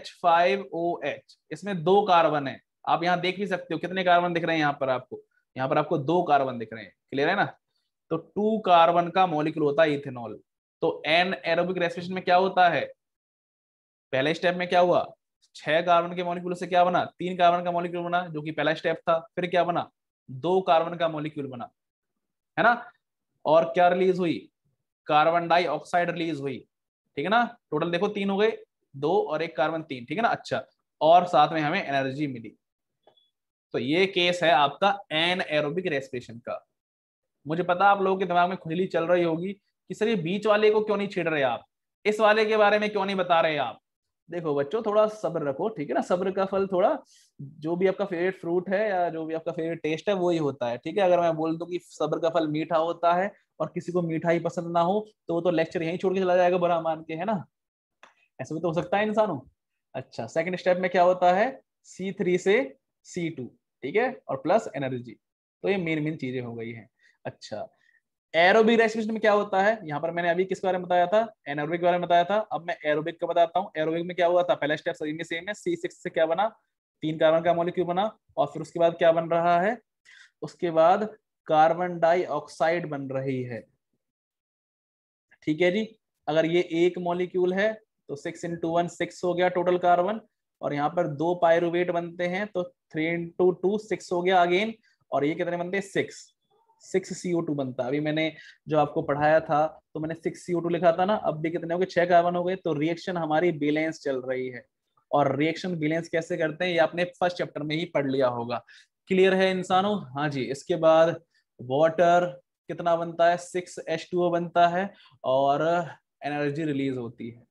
इसमें दो कार्बन है आप यहां देख भी सकते हो कितने कार्बन दिख रहे हैं यहां पर आपको यहां पर आपको दो कार्बन दिख रहे हैं क्लियर है ना तो टू कार्बन का मॉलिक्यूल होता है इथेनॉल तो एन एरोबिक रेस्पिरेशन में क्या होता है पहले स्टेप में क्या हुआ छह कार्बन के मॉलिक्यूल से क्या बना तीन कार्बन का मॉलिक्यूल बना जो कि पहला स्टेप था फिर क्या बना दो कार्बन का मॉलिक्यूल बना है ना और क्या रिलीज हुई कार्बन डाइऑक्साइड रिलीज हुई ठीक है ना टोटल देखो तीन हो गए दो और एक कार्बन तीन ठीक है ना अच्छा और साथ में हमें एनर्जी मिली तो ये केस है आपका एन एरोबिक रेस्पिरेशन का मुझे पता आप लोगों के दिमाग में खुजली चल रही होगी कि सर ये बीच वाले को क्यों नहीं छेड़ रहे आप इस वाले के बारे में क्यों नहीं बता रहे आप देखो बच्चों थोड़ा सब्र रखो ठीक है ना सब्र का फल थोड़ा जो भी आपका फेवरेट फ्रूट है या जो भी आपका फेवरेट टेस्ट है वो ही होता है ठीक है अगर मैं बोल दूं कि सब्र का फल मीठा होता है और किसी को मीठा ही पसंद ना हो तो वो तो लेक्चर यहीं छोड़ के चला जाएगा बुरा मान के है ना ऐसा भी तो हो सकता है इंसानों अच्छा सेकेंड स्टेप में क्या होता है सी थ्री से सी टू ठीक है और प्लस एनर्जी तो ये मेन मेन चीजें हो गई है अच्छा एरोबिक रेस्पिरेशन में क्या होता है यहां पर मैंने अभी किसके बारे में बताया था एनोरबिक बारे में बताया था अब मैं एरोबिक का बताता हूँ एरोबिक में क्या हुआ था पहला स्टेप सभी में सेम है सी सिक्स से क्या बना तीन कार्बन का मॉलिक्यूल बना और फिर उसके बाद क्या बन रहा है उसके बाद कार्बन डाइऑक्साइड बन रही है ठीक है जी अगर ये एक मॉलिक्यूल है तो सिक्स इंटू वन सिक्स हो गया टोटल कार्बन और यहाँ पर दो पायरुवेट बनते हैं तो थ्री इंटू टू सिक्स हो गया अगेन और ये कितने बनते हैं सिक्स सिक्स सीओ टू बनता है अभी मैंने जो आपको पढ़ाया था तो मैंने सिक्स सीओ टू लिखा था ना अब भी कितने हो गए छह कार्बन हो गए तो रिएक्शन हमारी बैलेंस चल रही है और रिएक्शन बैलेंस कैसे करते हैं ये आपने फर्स्ट चैप्टर में ही पढ़ लिया होगा क्लियर है इंसानों हाँ जी इसके बाद वॉटर कितना बनता है सिक्स एच टू ओ बनता है और एनर्जी रिलीज होती है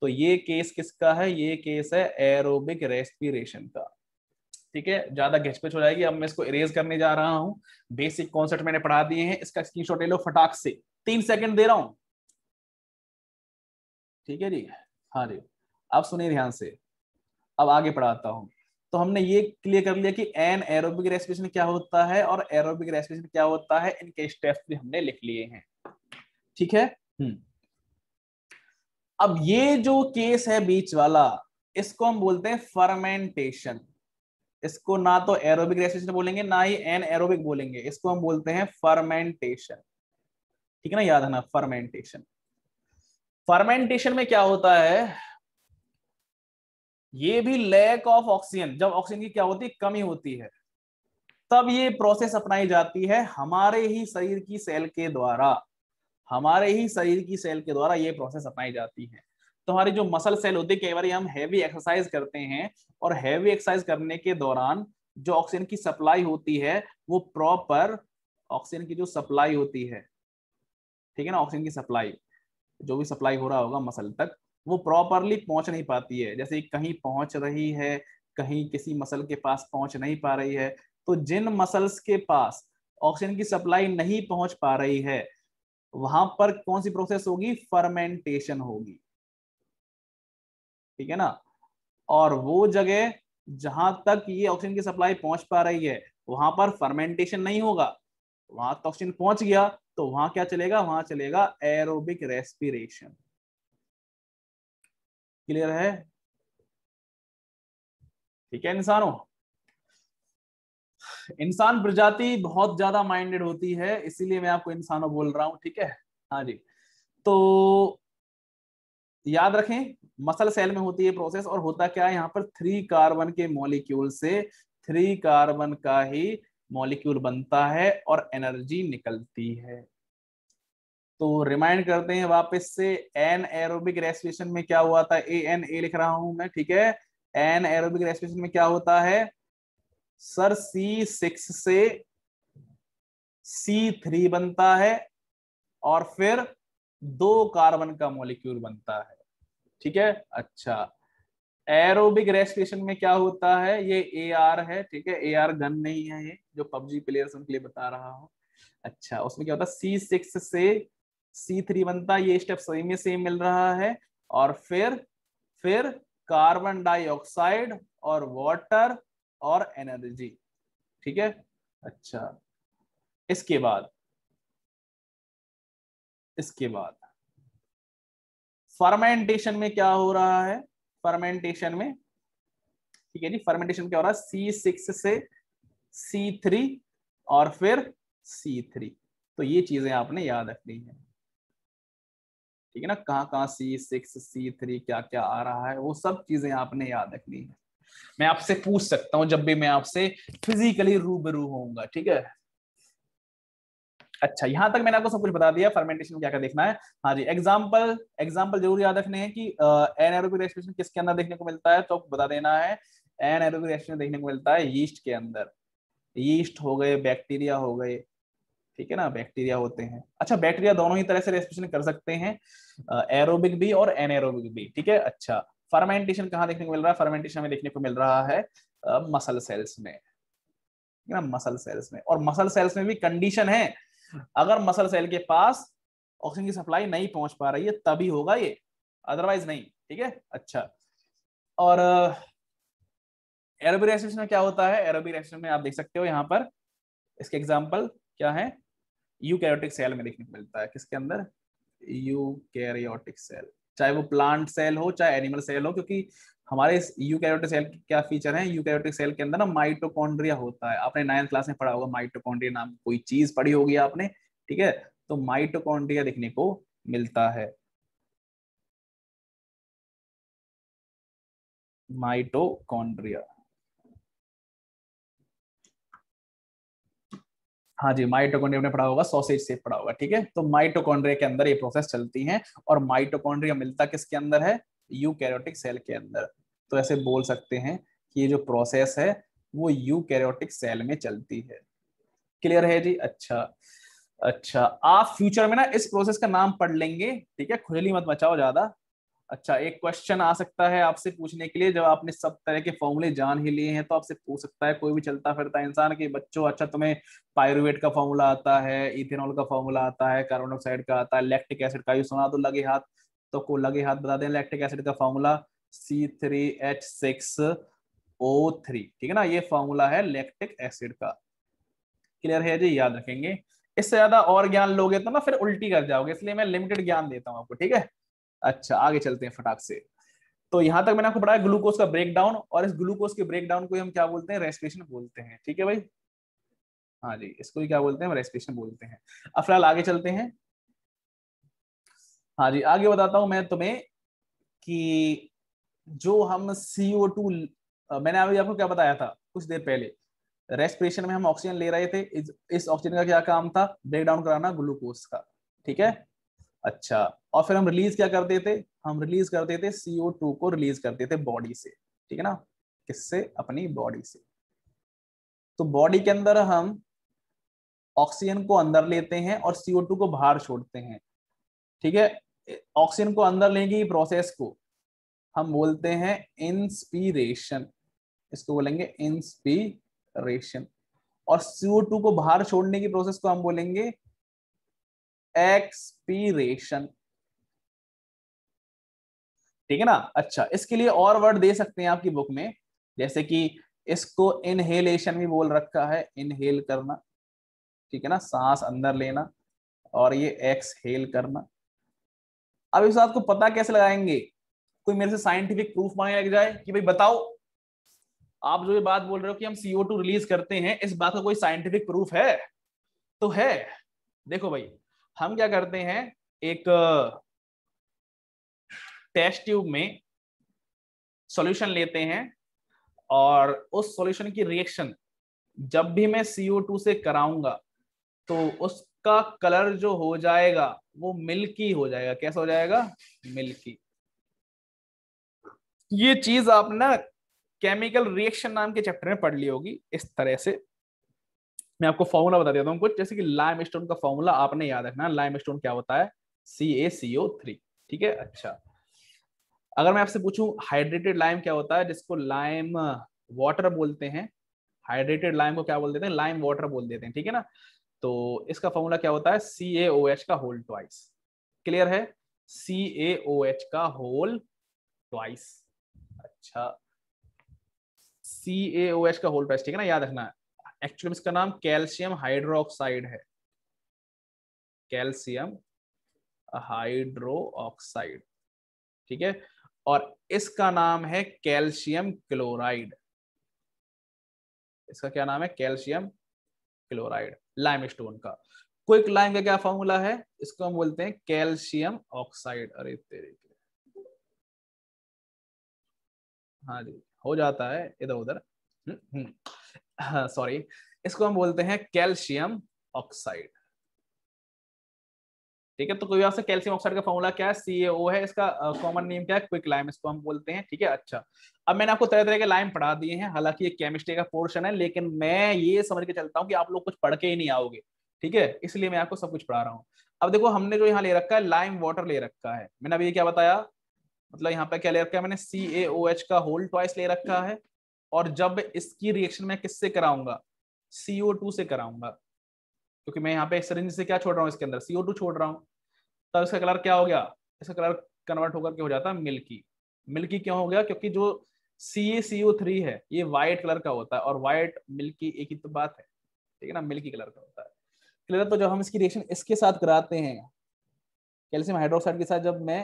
तो ये केस किसका है ये केस है एरोबिक रेस्पिरेशन का ठीक है ज्यादा घिचपिच हो जाएगी अब मैं इसको इरेज करने जा रहा हूं बेसिक कॉन्सेप्ट मैंने पढ़ा दिए हैं इसका स्क्रीनशॉट ले लो फटाक से तीन सेकंड दे रहा हूं ठीक है जी हाँ जी अब सुनिए ध्यान से अब आगे पढ़ाता हूँ तो हमने ये क्लियर कर लिया कि एन एरोबिक रेस्पिरेशन क्या होता है और एरोबिक रेस्पिरेशन क्या होता है इनके स्टेप्स भी हमने लिख लिए हैं ठीक है हम्म। अब ये जो केस है बीच वाला इसको हम बोलते हैं फर्मेंटेशन इसको ना तो एरोबिक रेस्पिरेशन बोलेंगे ना ही एन एरोबिक बोलेंगे इसको हम बोलते हैं फर्मेंटेशन ठीक है ना याद है ना फर्मेंटेशन फर्मेंटेशन में क्या होता है ये भी लैक ऑफ ऑक्सीजन जब ऑक्सीजन की क्या होती है कमी होती है तब ये प्रोसेस अपनाई जाती है हमारे ही शरीर की सेल के द्वारा हमारे ही शरीर की सेल के द्वारा ये प्रोसेस अपनाई जाती है तो हमारी जो मसल सेल होती है कई बार हम हैवी एक्सरसाइज करते हैं और हैवी एक्सरसाइज करने के दौरान जो ऑक्सीजन की सप्लाई होती है वो प्रॉपर ऑक्सीजन की जो सप्लाई होती है ठीक है ना ऑक्सीजन की सप्लाई जो भी सप्लाई हो रहा होगा मसल तक वो प्रॉपरली पहुंच नहीं पाती है जैसे कहीं पहुंच रही है कहीं किसी मसल के पास पहुंच नहीं पा रही है तो जिन मसल्स के पास ऑक्सीजन की सप्लाई नहीं पहुंच पा रही है वहां पर कौन सी प्रोसेस होगी फर्मेंटेशन होगी ठीक है ना और वो जगह जहां तक ये ऑक्सीजन की सप्लाई पहुंच पा रही है वहां पर फर्मेंटेशन नहीं होगा वहां तक ऑक्सीजन पहुंच गया तो वहां क्या चलेगा वहां चलेगा एरोबिक रेस्पिरेशन क्लियर है ठीक है इंसानों इंसान प्रजाति बहुत ज्यादा माइंडेड होती है इसीलिए मैं आपको इंसानों बोल रहा हूं ठीक है हाँ जी तो याद रखें मसल सेल में होती है प्रोसेस और होता क्या है यहाँ पर थ्री कार्बन के मॉलिक्यूल से थ्री कार्बन का ही मॉलिक्यूल बनता है और एनर्जी निकलती है तो रिमाइंड करते हैं वापस से एन एरोबिक रेस्पिरेशन में क्या हुआ था ए एन ए लिख रहा हूं मैं ठीक है एन एरोबिक रेस्पिरेशन में क्या होता है सर सी सिक्स से सी थ्री बनता है और फिर दो कार्बन का मॉलिक्यूल बनता है ठीक है अच्छा एरोबिक रेस्पिरेशन में क्या होता है ये ए आर है ठीक है ए आर गन नहीं है ये जो पबजी प्लेयर्स उनके लिए बता रहा हूँ अच्छा उसमें क्या होता है सी सिक्स से सी थ्री बनता है ये स्टेप सही में सेम मिल रहा है और फिर फिर कार्बन डाइऑक्साइड और वाटर और एनर्जी ठीक है अच्छा इसके बाद इसके बाद फर्मेंटेशन में क्या हो रहा है फर्मेंटेशन में ठीक है जी फर्मेंटेशन क्या हो रहा है सी से सी थ्री और फिर सी थ्री तो ये चीजें आपने याद रखनी है ठीक है ना कहा सी सिक्स सी थ्री क्या क्या आ रहा है वो सब चीजें आपने याद रखनी है मैं आपसे पूछ सकता हूं जब भी मैं आपसे फिजिकली रूबरू होऊंगा ठीक है अच्छा यहां तक मैंने आपको सब कुछ बता दिया फर्मेंटेशन में क्या क्या देखना है हाँ जी एग्जाम्पल एग्जाम्पल जरूर याद रखने हैं कि एन एरोबिक किसके अंदर देखने को मिलता है तो बता देना है एन एरोबिक देखने को मिलता है यीस्ट के अंदर यीस्ट हो गए बैक्टीरिया हो गए ठीक है ना बैक्टीरिया होते हैं अच्छा बैक्टीरिया दोनों ही तरह से रेस्पिरेशन कर सकते हैं एरोबिक भी और एनएरोबिक भी ठीक है अच्छा फर्मेंटेशन कहाँ देखने को मिल रहा है फर्मेंटेशन में देखने को मिल रहा है मसल सेल्स में ना मसल सेल्स में और मसल सेल्स में भी कंडीशन है अगर मसल सेल के पास ऑक्सीजन की सप्लाई नहीं पहुंच पा रही है तभी होगा ये अदरवाइज नहीं ठीक है अच्छा और एरोबी रेसिस में क्या होता है एरोबी रेसिस में आप देख सकते हो यहाँ पर इसके एग्जाम्पल क्या है यू कैरियोटिक सेल में देखने को मिलता है किसके अंदर यू कैरियोटिक सेल चाहे वो प्लांट सेल हो चाहे एनिमल सेल हो क्योंकि हमारे इस यू कैरोटिक सेल के क्या फीचर है यू कैरोटिक सेल के अंदर ना माइटोकॉन्ड्रिया होता है आपने नाइन्थ क्लास में पढ़ा होगा माइटोकॉन्ड्रिया नाम कोई चीज पढ़ी होगी आपने ठीक है तो माइटोकॉन्ड्रिया देखने को मिलता है माइटोकॉन्ड्रिया हाँ जी माइटोकॉन्ड्रिया ने पढ़ा होगा सॉसेज से पढ़ा होगा ठीक है तो माइटोकॉन्ड्रिया के अंदर ये प्रोसेस चलती है और माइटोकॉन्ड्रिया मिलता किसके अंदर है यूकैरियोटिक सेल के अंदर तो ऐसे बोल सकते हैं कि ये जो प्रोसेस है वो यू कैरोटिक सेल में चलती है क्लियर है जी अच्छा अच्छा आप फ्यूचर में ना इस प्रोसेस का नाम पढ़ लेंगे ठीक है खुजली मत मचाओ ज्यादा अच्छा एक क्वेश्चन आ सकता है आपसे पूछने के लिए जब आपने सब तरह के फॉर्मूले जान ही लिए हैं तो आपसे पूछ सकता है कोई भी चलता फिरता इंसान कि बच्चों अच्छा तुम्हें पायरुवेट का फॉर्मूला आता है इथेनॉल का फॉर्मूला आता है कार्बन ऑक्साइड का आता है लैक्टिक एसिड का ये सुना तो लगे हाथ तो कोला के हाथ बता दें लैक्टिक एसिड का formula C three H six O three ठीक है ना ये फॉर्मूला है लैक्टिक एसिड का क्लियर है जी याद रखेंगे इससे ज्यादा और ज्ञान लोगे तो ना फिर उल्टी कर जाओगे इसलिए मैं लिमिटेड ज्ञान देता हूँ आपको ठीक है अच्छा आगे चलते हैं फटाक से तो यहां तक मैंने आपको पढ़ाया ग्लूकोज का ब्रेकडाउन और इस ग्लूकोज के ब्रेकडाउन को हम क्या बोलते हैं रेस्पिरेशन बोलते हैं ठीक है भाई हाँ जी इसको ही क्या बोलते हैं रेस्पिरेशन बोलते हैं अब फिलहाल आगे चलते हैं हाँ जी आगे बताता हूं मैं तुम्हें कि जो हम सीओ टू मैंने अभी आपको क्या बताया था कुछ देर पहले रेस्पिरेशन में हम ऑक्सीजन ले रहे थे इस, ऑक्सीजन का क्या काम था ब्रेक डाउन कराना ग्लूकोज का ठीक है अच्छा और फिर हम रिलीज क्या करते थे हम रिलीज करते थे सीओ टू को रिलीज करते थे बॉडी से ठीक है ना किससे अपनी बॉडी से तो बॉडी के अंदर हम ऑक्सीजन को अंदर लेते हैं और सीओ टू को बाहर छोड़ते हैं ठीक है ऑक्सीजन को अंदर लेगी प्रोसेस को हम बोलते हैं इंस्पीरेशन इसको बोलेंगे इंस्पीरेशन और CO2 को बाहर छोड़ने की प्रोसेस को हम बोलेंगे एक्सपीरेशन ठीक है ना अच्छा इसके लिए और वर्ड दे सकते हैं आपकी बुक में जैसे कि इसको इनहेलेशन भी बोल रखा है इनहेल करना ठीक है ना सांस अंदर लेना और ये एक्सहेल करना अब इस बात को पता कैसे लगाएंगे कोई मेरे से साइंटिफिक प्रूफ मांगने लग जाए कि भाई बताओ आप जो ये बात बोल रहे हो कि हम सीओ टू रिलीज करते हैं इस बात का कोई साइंटिफिक प्रूफ है तो है देखो भाई हम क्या करते हैं एक टेस्ट ट्यूब में सॉल्यूशन लेते हैं और उस सॉल्यूशन की रिएक्शन जब भी मैं CO2 से कराऊंगा तो उस का कलर जो हो जाएगा वो मिल्की हो जाएगा कैसा हो जाएगा मिल्की ये चीज आप ना केमिकल रिएक्शन नाम के चैप्टर में पढ़ ली होगी इस तरह से मैं आपको फॉर्मूला बता देता हूँ कुछ जैसे कि लाइम स्टोन का फॉर्मूला आपने याद रखना लाइम स्टोन क्या होता है सी ए सी ओ थ्री ठीक है अच्छा अगर मैं आपसे पूछूं हाइड्रेटेड लाइम क्या होता है जिसको लाइम वाटर बोलते हैं हाइड्रेटेड लाइम को क्या बोल देते हैं लाइम वाटर बोल देते हैं ठीक है ना तो इसका फॉर्मूला क्या होता है सी ए ओ एच का होल ट्वाइस क्लियर है सी ए ओ एच का होल ट्वाइस अच्छा सी ए ओ एच का होल ट्वाइस ठीक है ना याद रखना एक्चुअली इसका नाम कैल्शियम हाइड्रोक्साइड है कैल्शियम हाइड्रोक्साइड ठीक है और इसका नाम है कैल्शियम क्लोराइड इसका क्या नाम है कैल्शियम क्लोराइड लाइम स्टोन का क्विक लाइम का क्या फॉर्मूला है इसको हम बोलते हैं कैल्शियम ऑक्साइड अरे तेरे के हाँ जी हो जाता है इधर उधर सॉरी हम्म, हम्म। हाँ, इसको हम बोलते हैं कैल्शियम ऑक्साइड ठीक है तो कोई आपसे कैल्शियम ऑक्साइड का फॉर्मूला क्या है सी है इसका कॉमन नेम क्या है क्विक लाइम इसको हम बोलते हैं ठीक है अच्छा अब मैंने आपको तरह तरह के लाइम पढ़ा दिए हैं हालांकि ये केमिस्ट्री का पोर्शन है लेकिन मैं ये समझ के चलता हूँ कि आप लोग कुछ पढ़ के ही नहीं आओगे ठीक है इसलिए मैं आपको सब कुछ पढ़ा रहा हूँ अब देखो हमने जो यहाँ ले रखा है लाइम वाटर ले रखा है मैंने अभी ये क्या बताया मतलब यहाँ पे क्या ले रखा है मैंने सी ए ओ एच का होल ट्वाइस ले रखा है और जब इसकी रिएक्शन मैं किससे कराऊंगा सीओ टू से कराऊंगा क्योंकि मैं यहाँ पे सिरिंज से क्या छोड़ रहा हूँ इसके अंदर सीओ टू छोड़ रहा हूँ तब इसका कलर क्या हो गया इसका कलर कन्वर्ट होकर के हो जाता है मिल्की मिल्की क्यों हो गया क्योंकि जो सी थ्री है ये व्हाइट कलर का होता है और वाइट मिल्की एक ही तो बात है ठीक है ना मिल्की कलर का होता है क्लियर तो जब हम इसकी रिएक्शन इसके साथ कराते हैं कैल्सियम हाइड्रोक्साइड के साथ जब मैं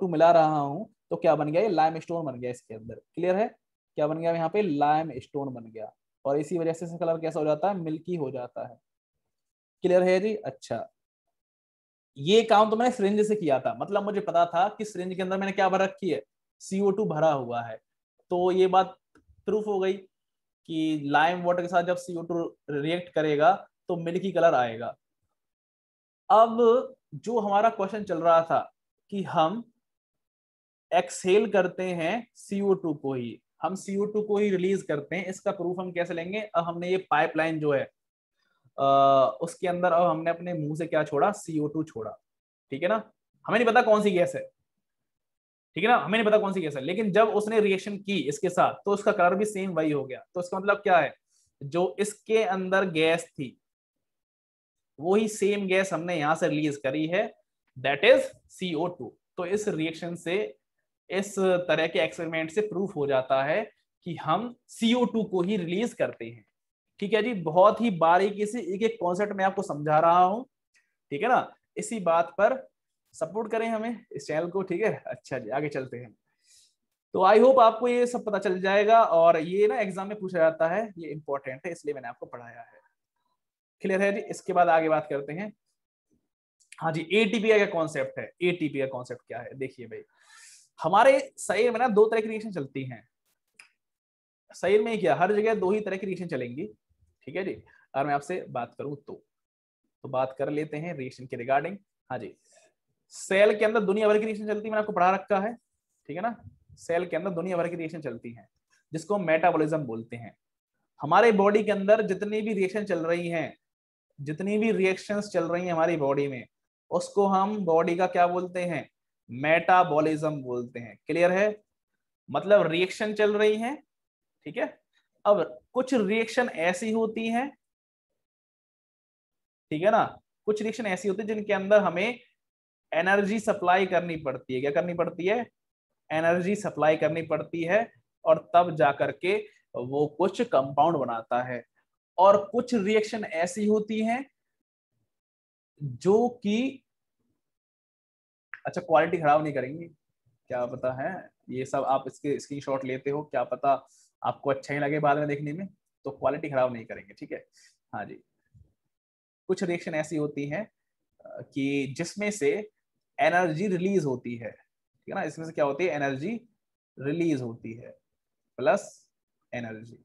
टू मिला रहा हूँ तो क्या बन गया ये लाइम स्टोन बन गया इसके अंदर क्लियर है क्या बन गया यहाँ पे लाइम स्टोन बन गया और इसी वजह से इसका कलर कैसा हो जाता है मिल्की हो जाता है क्लियर है जी अच्छा ये काम तो मैंने सिरिंज से किया था मतलब मुझे पता था कि सिरिंज के अंदर मैंने क्या भर रखी है सीओ टू भरा हुआ है तो ये बात प्रूफ हो गई कि लाइम वाटर के साथ जब सीओ टू रिएक्ट करेगा तो मिल्की कलर आएगा अब जो हमारा क्वेश्चन चल रहा था कि हम एक्सेल करते हैं सीओ टू को ही हम सीओ टू को ही रिलीज करते हैं इसका प्रूफ हम कैसे लेंगे अब हमने ये पाइपलाइन जो है उसके अंदर अब हमने अपने मुंह से क्या छोड़ा सीओ टू छोड़ा ठीक है ना हमें नहीं पता कौन सी गैस है ठीक है ना हमें नहीं पता कौन सी गैस है लेकिन जब उसने रिएक्शन की इसके साथ तो उसका कलर भी सेम वही हो गया तो इसका मतलब क्या है जो इसके अंदर गैस थी वही सेम गैस हमने यहां से रिलीज करी है दैट इज सीओ टू तो इस रिएक्शन से इस तरह के एक्सपेरिमेंट से प्रूफ हो जाता है कि हम सीओ टू को ही रिलीज करते हैं ठीक है जी बहुत ही बारीकी से एक एक कॉन्सेप्ट में आपको समझा रहा हूँ ठीक है ना इसी बात पर सपोर्ट करें हमें इस चैनल को ठीक है अच्छा जी आगे चलते हैं तो आई होप आपको ये सब पता चल जाएगा और ये ना एग्जाम में पूछा जाता है ये इंपॉर्टेंट है इसलिए मैंने आपको पढ़ाया है क्लियर है जी इसके बाद आगे बात करते हैं हाँ जी एटीपी का कॉन्सेप्ट है एटीपी का कॉन्सेप्ट क्या है देखिए भाई हमारे शरीर में ना दो तरह की रिएक्शन चलती हैं शरीर में क्या हर जगह दो ही तरह की रिएक्शन चलेंगी ठीक है जी अगर मैं आपसे बात करूं तो तो बात कर लेते हैं रिएक्शन के रिगार्डिंग हाँ जी सेल के अंदर दुनिया भर की रिएक्शन चलती है मैंने आपको पढ़ा रखा है ठीक है ना सेल के अंदर दुनिया भर की रिएक्शन चलती है जिसको मेटाबोलिज्म बोलते हैं हमारे बॉडी के अंदर जितनी भी रिएक्शन चल रही है जितनी भी रिएक्शन चल रही है हमारी बॉडी में उसको हम बॉडी का क्या बोलते हैं मेटाबॉलिज्म बोलते हैं क्लियर है मतलब रिएक्शन चल रही है ठीक है अब कुछ रिएक्शन ऐसी होती हैं ठीक है ना कुछ रिएक्शन ऐसी होती है जिनके अंदर हमें एनर्जी सप्लाई करनी पड़ती है क्या करनी पड़ती है एनर्जी सप्लाई करनी पड़ती है और तब जा करके वो कुछ कंपाउंड बनाता है और कुछ रिएक्शन ऐसी होती हैं जो कि अच्छा क्वालिटी खराब नहीं करेंगी क्या पता है ये सब आप इसके स्क्रीनशॉट लेते हो क्या पता आपको अच्छा ही लगे बाद में देखने में तो क्वालिटी खराब नहीं करेंगे ठीक है हाँ जी कुछ रिएक्शन ऐसी होती हैं कि जिसमें से एनर्जी रिलीज होती है ठीक है ना इसमें से क्या होती है एनर्जी रिलीज होती है प्लस एनर्जी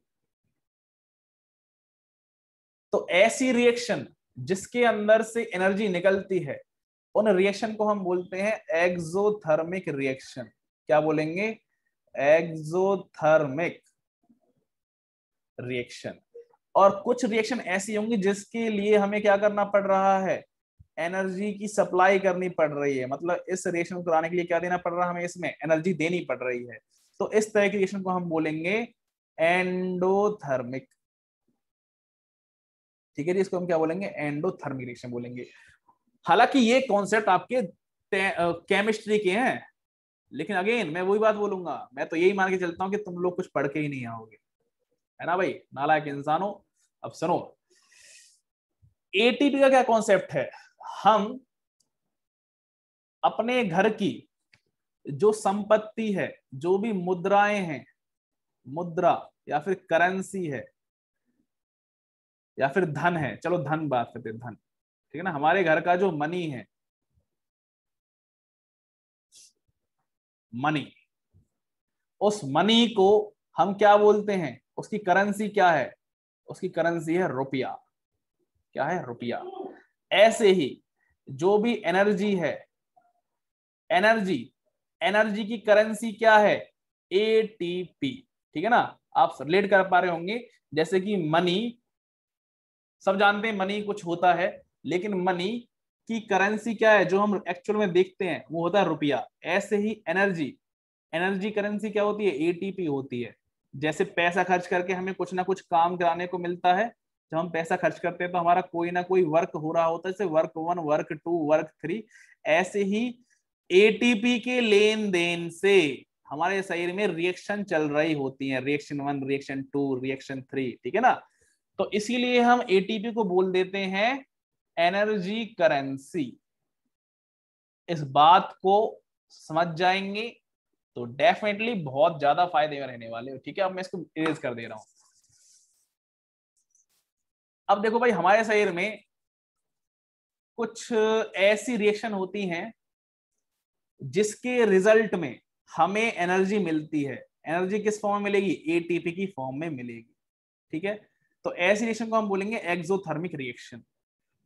तो ऐसी रिएक्शन जिसके अंदर से एनर्जी निकलती है उन रिएक्शन को हम बोलते हैं एक्सोथर्मिक रिएक्शन क्या बोलेंगे एक्सोथर्मिक रिएक्शन और कुछ रिएक्शन ऐसी होंगी जिसके लिए हमें क्या करना पड़ रहा है एनर्जी की सप्लाई करनी पड़ रही है मतलब इस रिएक्शन को कराने के लिए क्या देना पड़ रहा है हमें इसमें एनर्जी देनी पड़ रही है तो इस तरह के रिएक्शन को हम बोलेंगे एंडोथर्मिक ठीक है जी इसको हम क्या बोलेंगे एंडोथर्मिक रिएक्शन बोलेंगे हालांकि ये कॉन्सेप्ट आपके केमिस्ट्री के हैं लेकिन अगेन मैं वही बात बोलूंगा मैं तो यही मान के चलता हूं कि तुम लोग कुछ पढ़ के ही नहीं आओगे है ना भाई नालायक इंसानो अब सुनो एटीपी का क्या कॉन्सेप्ट है हम अपने घर की जो संपत्ति है जो भी मुद्राएं हैं मुद्रा या फिर करेंसी है या फिर धन है चलो धन बात करते धन ठीक है ना हमारे घर का जो मनी है मनी उस मनी को हम क्या बोलते हैं उसकी करेंसी क्या है उसकी करेंसी है रुपया क्या है रुपया ऐसे ही जो भी एनर्जी है एनर्जी एनर्जी की करेंसी क्या है ए ठीक है ना आप रिलेट कर पा रहे होंगे जैसे कि मनी सब जानते हैं मनी कुछ होता है लेकिन मनी की करेंसी क्या है जो हम एक्चुअल में देखते हैं वो होता है रुपया ऐसे ही एनर्जी एनर्जी करेंसी क्या होती है एटीपी होती है जैसे पैसा खर्च करके हमें कुछ ना कुछ काम कराने को मिलता है जब हम पैसा खर्च करते हैं तो हमारा कोई ना कोई वर्क हो रहा होता है जैसे work one work two work three ऐसे ही एटीपी के लेन देन से हमारे शरीर में रिएक्शन चल रही होती है reaction one reaction two reaction three ठीक है ना तो इसीलिए हम एटीपी को बोल देते हैं एनर्जी करेंसी इस बात को समझ जाएंगे तो डेफिनेटली बहुत ज्यादा फायदे में रहने वाले हो ठीक है अब मैं इसको इरेज कर दे रहा हूं अब देखो भाई हमारे शरीर में कुछ ऐसी रिएक्शन होती हैं जिसके रिजल्ट में हमें एनर्जी मिलती है एनर्जी किस फॉर्म में मिलेगी एटीपी की फॉर्म में मिलेगी ठीक है तो ऐसी रिएक्शन को हम बोलेंगे एक्सोथर्मिक रिएक्शन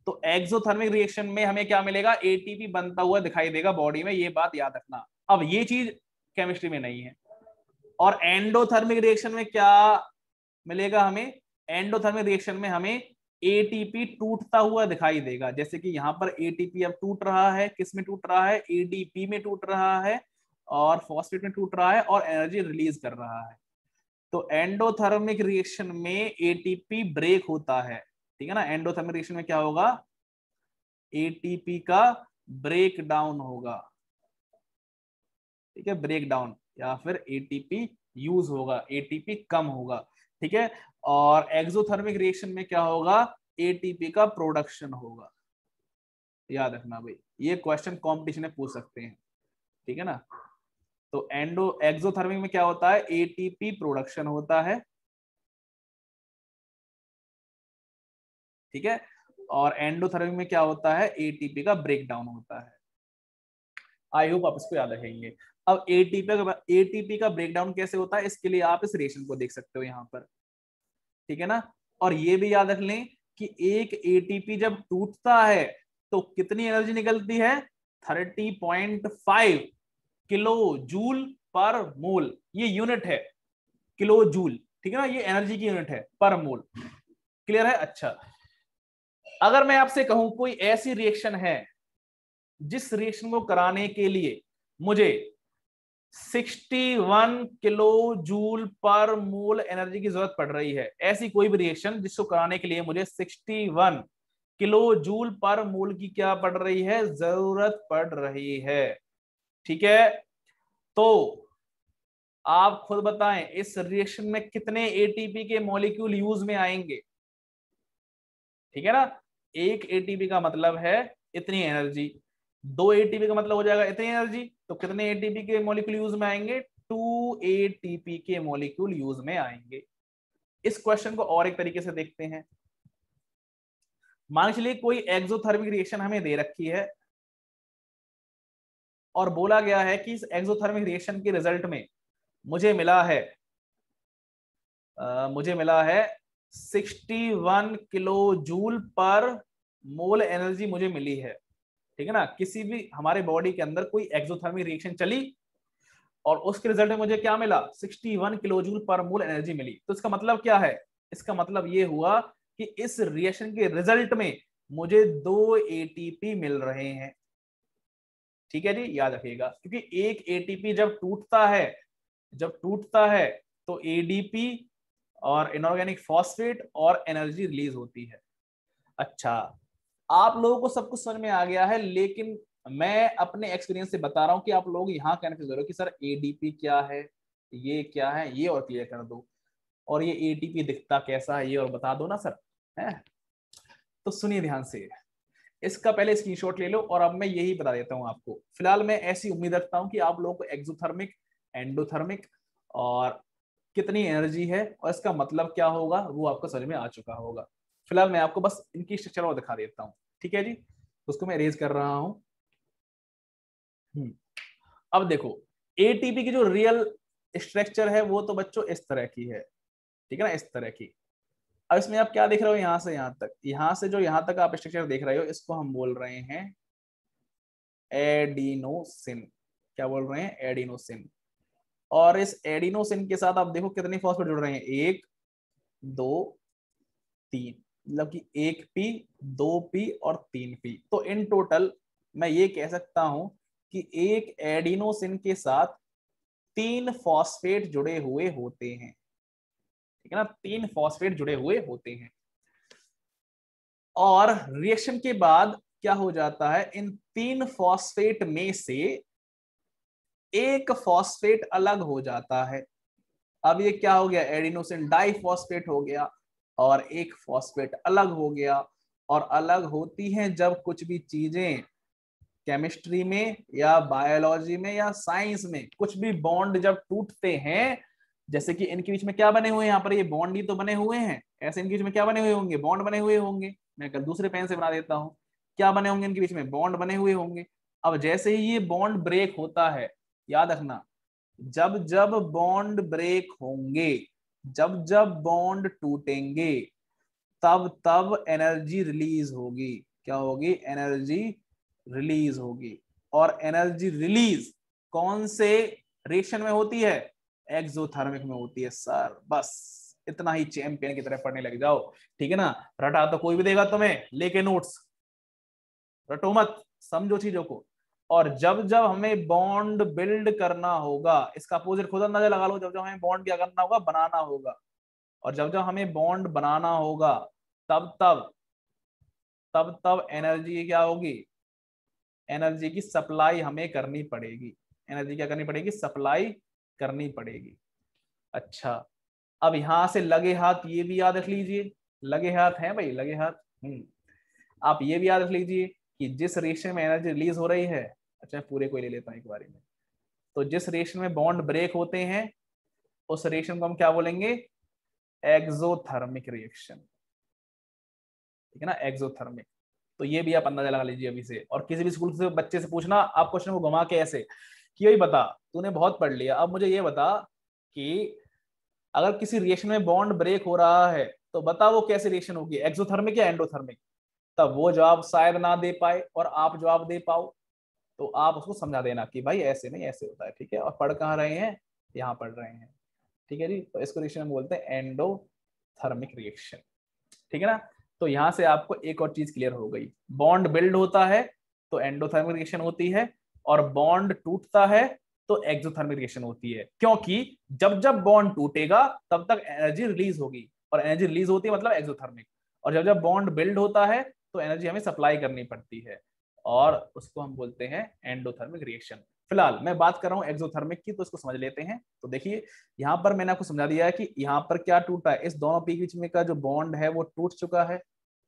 तो एक्सोथर्मिक रिएक्शन में हमें क्या मिलेगा एटीपी बनता हुआ दिखाई देगा बॉडी में ये बात याद रखना अब ये चीज केमिस्ट्री में नहीं है और एंडोथर्मिक रिएक्शन में क्या मिलेगा हमें एंडोथर्मिक रिएक्शन में हमें एटीपी टूटता हुआ दिखाई देगा जैसे कि यहां पर एटीपी अब टूट रहा है किस में टूट रहा है एडीपी में टूट रहा है और फॉस्फेट में टूट रहा है और एनर्जी रिलीज कर रहा है तो एंडोथर्मिक रिएक्शन में एटीपी ब्रेक होता है ठीक है ना एंडोथर्मिक रिएक्शन में क्या होगा एटीपी का ब्रेक डाउन होगा ठीक है ब्रेक डाउन या फिर एटीपी यूज होगा एटीपी कम होगा ठीक है और एक्सोथर्मिक रिएक्शन में क्या होगा एटीपी का प्रोडक्शन होगा याद रखना भाई ये क्वेश्चन कॉम्पिटिशन में पूछ सकते हैं ठीक है ना तो एंडो एक्सोथर्मिक में क्या होता है एटीपी प्रोडक्शन होता है ठीक है और एंडोथर्मिक में क्या होता है एटीपी का ब्रेकडाउन होता है आई होप आप इसको याद रखेंगे अब एटीपी का एटीपी का ब्रेकडाउन कैसे होता है इसके लिए आप इस रेशन को देख सकते हो यहाँ पर ठीक है ना और ये भी याद रख लें कि एक एटीपी जब टूटता है तो कितनी एनर्जी निकलती है 30.5 किलो जूल पर मोल ये यूनिट है किलो जूल ठीक है ना ये एनर्जी की यूनिट है पर मोल क्लियर है अच्छा अगर मैं आपसे कहूं कोई ऐसी रिएक्शन है जिस रिएक्शन को कराने के लिए मुझे 61 किलो जूल पर मोल एनर्जी की जरूरत पड़ रही है ऐसी कोई भी रिएक्शन जिसको कराने के लिए मुझे 61 किलो जूल पर मोल की क्या पड़ रही है जरूरत पड़ रही है ठीक है तो आप खुद बताएं इस रिएक्शन में कितने एटीपी के मॉलिक्यूल यूज में आएंगे ठीक है ना एक एटीपी का मतलब है इतनी एनर्जी दो एटीपी का मतलब हो जाएगा इतनी एनर्जी तो कितने एटीपी के मॉलिक्यूल यूज में आएंगे टू एटीपी के मॉलिक्यूल यूज में आएंगे इस क्वेश्चन को और एक तरीके से देखते हैं मान चलिए कोई एक्सोथर्मिक रिएक्शन हमें दे रखी है और बोला गया है कि इस एक्सोथर्मिक रिएक्शन के रिजल्ट में मुझे मिला है आ, मुझे मिला है 61 किलो जूल पर मोल एनर्जी मुझे मिली है ठीक है ना किसी भी हमारे बॉडी के अंदर कोई एक्सोथर्मिक रिएक्शन चली और उसके रिजल्ट में मुझे क्या मिला 61 किलोजूल पर मूल एनर्जी मिली तो इसका मतलब क्या है इसका मतलब ये हुआ कि इस रिएक्शन के रिजल्ट में मुझे दो ए मिल रहे हैं ठीक है जी याद रखिएगा क्योंकि एक ए जब टूटता है जब टूटता है तो एडीपी और इनऑर्गेनिक फॉस्फेट और एनर्जी रिलीज होती है अच्छा आप लोगों को सब कुछ समझ में आ गया है लेकिन मैं अपने एक्सपीरियंस से बता रहा हूँ कि आप लोग यहाँ कहने से जरूर कि सर एडीपी क्या है ये क्या है ये और क्लियर कर दो और ये एडीपी दिखता कैसा है ये और बता दो ना सर है तो सुनिए ध्यान से इसका पहले स्क्रीनशॉट ले लो और अब मैं यही बता देता हूँ आपको फिलहाल मैं ऐसी उम्मीद रखता हूँ कि आप लोगों को एक्जोथर्मिक एंडोथर्मिक और कितनी एनर्जी है और इसका मतलब क्या होगा वो आपको समझ में आ चुका होगा फिलहाल मैं आपको बस इनकी स्ट्रक्चर और दिखा देता हूँ ठीक है जी उसको मैं अरेज कर रहा हूं हम्म। अब देखो एटीपी की जो रियल स्ट्रक्चर है वो तो बच्चों इस तरह की है ठीक है ना इस तरह की अब इसमें आप क्या देख रहे हो यहां से यहां तक यहां से जो यहां तक आप स्ट्रक्चर देख रहे हो इसको हम बोल रहे हैं एडिनोसिन क्या बोल रहे हैं एडिनोसिन और इस एडिनोसिन के साथ आप देखो कितने फॉस्फेट जुड़ रहे हैं एक दो तीन मतलब कि एक पी दो पी और तीन पी तो इन टोटल मैं ये कह सकता हूं कि एक एडिनोसिन के साथ तीन फॉस्फेट जुड़े हुए होते हैं ठीक है ना तीन फॉस्फेट जुड़े हुए होते हैं और रिएक्शन के बाद क्या हो जाता है इन तीन फॉस्फेट में से एक फॉस्फेट अलग हो जाता है अब ये क्या हो गया एडिनोसिन डाइफॉस्फेट हो गया और एक फॉस्फेट अलग हो गया और अलग होती हैं जब कुछ भी चीजें केमिस्ट्री में या बायोलॉजी में या साइंस में कुछ भी बॉन्ड जब टूटते हैं जैसे कि इनके बीच में क्या बने हुए हैं यहाँ पर ये बॉन्ड ही तो बने हुए हैं ऐसे इनके बीच में क्या बने हुए होंगे बॉन्ड बने हुए होंगे मैं कल दूसरे पेन से बना देता हूँ क्या बने होंगे इनके बीच में बॉन्ड बने हुए होंगे अब जैसे ही ये बॉन्ड ब्रेक होता है याद रखना जब जब बॉन्ड ब्रेक होंगे जब जब बॉन्ड टूटेंगे तब तब एनर्जी रिलीज होगी क्या होगी एनर्जी रिलीज होगी और एनर्जी रिलीज कौन से रिएक्शन में होती है एक्सोथर्मिक में होती है सर बस इतना ही चैंपियन की तरह पढ़ने लग जाओ ठीक है ना रटा तो कोई भी देगा तुम्हें लेके नोट्स रटो मत समझो चीजों को और जब जब हमें बॉन्ड बिल्ड करना होगा इसका अपोजिट खुद अंदाजा लगा लो जब जब हमें बॉन्ड क्या करना होगा बनाना होगा और जब जब हमें बॉन्ड बनाना होगा तब तब तब तब एनर्जी क्या होगी एनर्जी की सप्लाई हमें करनी पड़ेगी एनर्जी क्या करनी पड़ेगी सप्लाई करनी पड़ेगी अच्छा अब यहां से लगे हाथ ये भी याद रख लीजिए लगे हाथ हैं भाई लगे हाथ हम्म आप ये भी याद रख लीजिए कि जिस रिएक्शन में एनर्जी रिलीज हो रही है अच्छा मैं पूरे को ले लेता हूँ एक बारे में तो जिस रिएक्शन में बॉन्ड ब्रेक होते हैं उस रिएक्शन को हम क्या बोलेंगे एक्सोथर्मिक रिएक्शन ठीक है ना एक्सोथर्मिक तो ये भी आप अंदाजा लगा लीजिए अभी से और किसी भी स्कूल से बच्चे से पूछना आप क्वेश्चन को घुमा के ऐसे कि भाई बता तूने बहुत पढ़ लिया अब मुझे ये बता कि अगर किसी रिएक्शन में बॉन्ड ब्रेक हो रहा है तो बता वो कैसे रिएक्शन होगी एक्सोथर्मिक या एंडोथर्मिक तब वो जवाब शायद ना दे पाए और आप जवाब दे पाओ तो आप उसको समझा देना कि भाई ऐसे नहीं ऐसे होता है ठीक है और पढ़ कहाँ रहे हैं यहाँ पढ़ रहे हैं ठीक है जी तो इसको रिएक्शन हम बोलते हैं एंडोथर्मिक रिएक्शन ठीक है ना तो यहाँ से आपको एक और चीज क्लियर हो गई बॉन्ड बिल्ड होता है तो एंडोथर्मिक रिएक्शन होती है और बॉन्ड टूटता है तो एक्सोथर्मिक रिएक्शन होती है क्योंकि जब जब बॉन्ड टूटेगा तब तक एनर्जी रिलीज होगी और एनर्जी रिलीज होती है मतलब एक्सोथर्मिक और जब जब बॉन्ड बिल्ड होता है तो एनर्जी हमें सप्लाई करनी पड़ती है और उसको हम बोलते हैं एंडोथर्मिक रिएक्शन फिलहाल मैं बात कर रहा हूँ एक्सोथर्मिक की तो इसको समझ लेते हैं तो देखिए यहाँ पर मैंने आपको समझा दिया है कि यहाँ पर क्या टूटा है इस दोनों पीक बीच में का जो बॉन्ड है वो टूट चुका है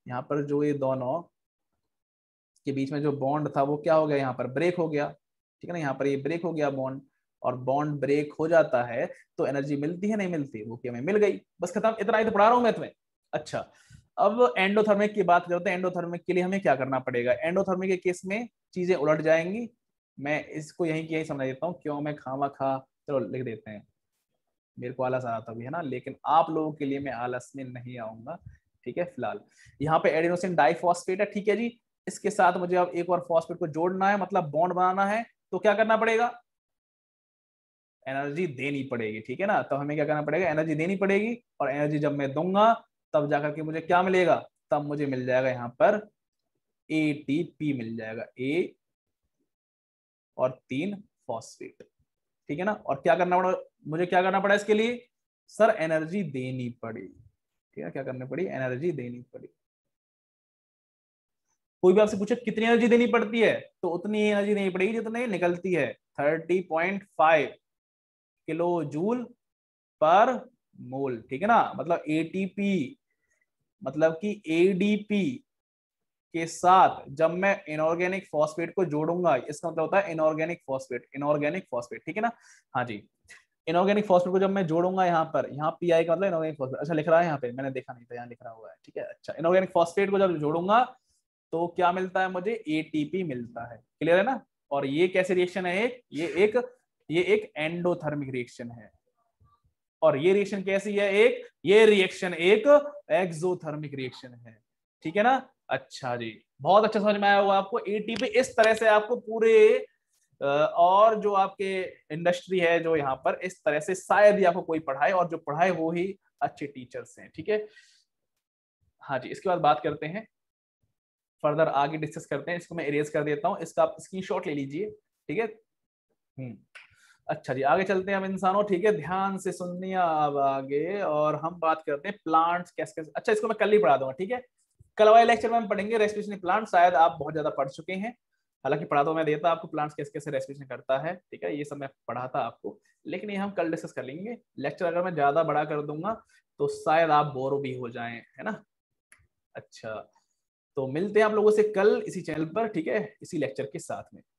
यहाँ पर जो ये दोनों के बीच में जो बॉन्ड था वो क्या हो गया यहाँ पर ब्रेक हो गया ठीक है ना यहाँ पर ये ब्रेक हो गया बॉन्ड और बॉन्ड ब्रेक हो जाता है तो एनर्जी मिलती है नहीं मिलती वो कि हमें मिल गई बस खत्म इतना ही तो पढ़ा रहा हूँ मैं तुम्हें अच्छा अब एंडोथर्मिक की बात करते हैं एंडोथर्मिक के लिए हमें क्या करना पड़ेगा एंडोथर्मिक के केस में चीजें उलट जाएंगी मैं इसको यहीं की यही समझा देता हूँ क्यों मैं खामा खा चलो लिख देते हैं मेरे को आलस आ रहा था भी है ना लेकिन आप लोगों के लिए मैं आलस में नहीं आऊंगा ठीक है फिलहाल यहाँ पे एडिनोसिन डाइफॉस्फेट है ठीक है जी इसके साथ मुझे अब एक और फॉस्फेट को जोड़ना है मतलब बॉन्ड बनाना है तो क्या करना पड़ेगा एनर्जी देनी पड़ेगी ठीक है ना तो हमें क्या करना पड़ेगा एनर्जी देनी पड़ेगी और एनर्जी जब मैं दूंगा तब जाकर के मुझे क्या मिलेगा तब मुझे मिल जाएगा यहां पर ए टी पी मिल जाएगा ए और तीन फॉस्फेट ठीक है ना और क्या करना पड़ा मुझे क्या करना पड़ा इसके लिए सर एनर्जी देनी पड़ी ठीक है क्या करनी पड़ी एनर्जी देनी पड़ी कोई भी आपसे पूछे कितनी एनर्जी देनी पड़ती है तो उतनी एनर्जी देनी पड़ेगी जितनी निकलती है thirty point five kilojoule per mole ठीक है ना मतलब एटीपी मतलब कि एडीपी के साथ जब मैं इनऑर्गेनिक फॉस्फेट को जोड़ूंगा इसका मतलब होता है इनऑर्गेनिक फॉस्फेट इनऑर्गेनिक फॉस्फेट ठीक है ना हाँ जी इनऑर्गेनिक फॉस्फेट को जब मैं जोड़ूंगा यहाँ पर यहाँ पी आई का मतलब इनऑर्गेनिक फॉस्फेट अच्छा लिख रहा है यहाँ पे मैंने देखा नहीं था यहाँ लिख रहा हुआ है ठीक है अच्छा इनऑर्गेनिक फॉस्फेट को जब जोड़ूंगा तो क्या मिलता है मुझे एटीपी मिलता है क्लियर है ना और ये कैसे रिएक्शन है एक ये एक ये एक एंडोथर्मिक रिएक्शन है और ये रिएक्शन कैसी है एक ये रिएक्शन एक एक्सोथर्मिक रिएक्शन है ठीक है ना अच्छा जी बहुत अच्छा समझ में आया होगा आपको एटीपी इस तरह से आपको पूरे और जो आपके इंडस्ट्री है जो यहाँ पर इस तरह से शायद ही आपको कोई पढ़ाए और जो पढ़ाए वो ही अच्छे टीचर्स हैं ठीक है हाँ जी इसके बाद बात करते हैं फर्दर आगे डिस्कस करते हैं इसको मैं इरेज कर देता हूँ इसका आप स्क्रीन ले लीजिए ठीक है हम्म। अच्छा जी आगे चलते हैं हम इंसानों ठीक है ध्यान से सुननी अब आगे और हम बात करते हैं प्लांट्स कैसे कैसे अच्छा इसको मैं कल ही पढ़ा दूंगा ठीक है कल वाले लेक्चर में हम पढ़ेंगे रेस्पिरेशन प्लांट शायद आप बहुत ज्यादा पढ़ चुके हैं हालांकि पढ़ा तो मैं देता आपको प्लांट्स कैसे कैसे रेस्पिरेशन करता है ठीक है ये सब मैं पढ़ाता आपको लेकिन ये हम कल डिस्कस कर लेंगे लेक्चर अगर मैं ज्यादा बड़ा कर दूंगा तो शायद आप बोर भी हो जाए है ना अच्छा तो मिलते हैं आप लोगों से कल इसी चैनल पर ठीक है इसी लेक्चर के साथ में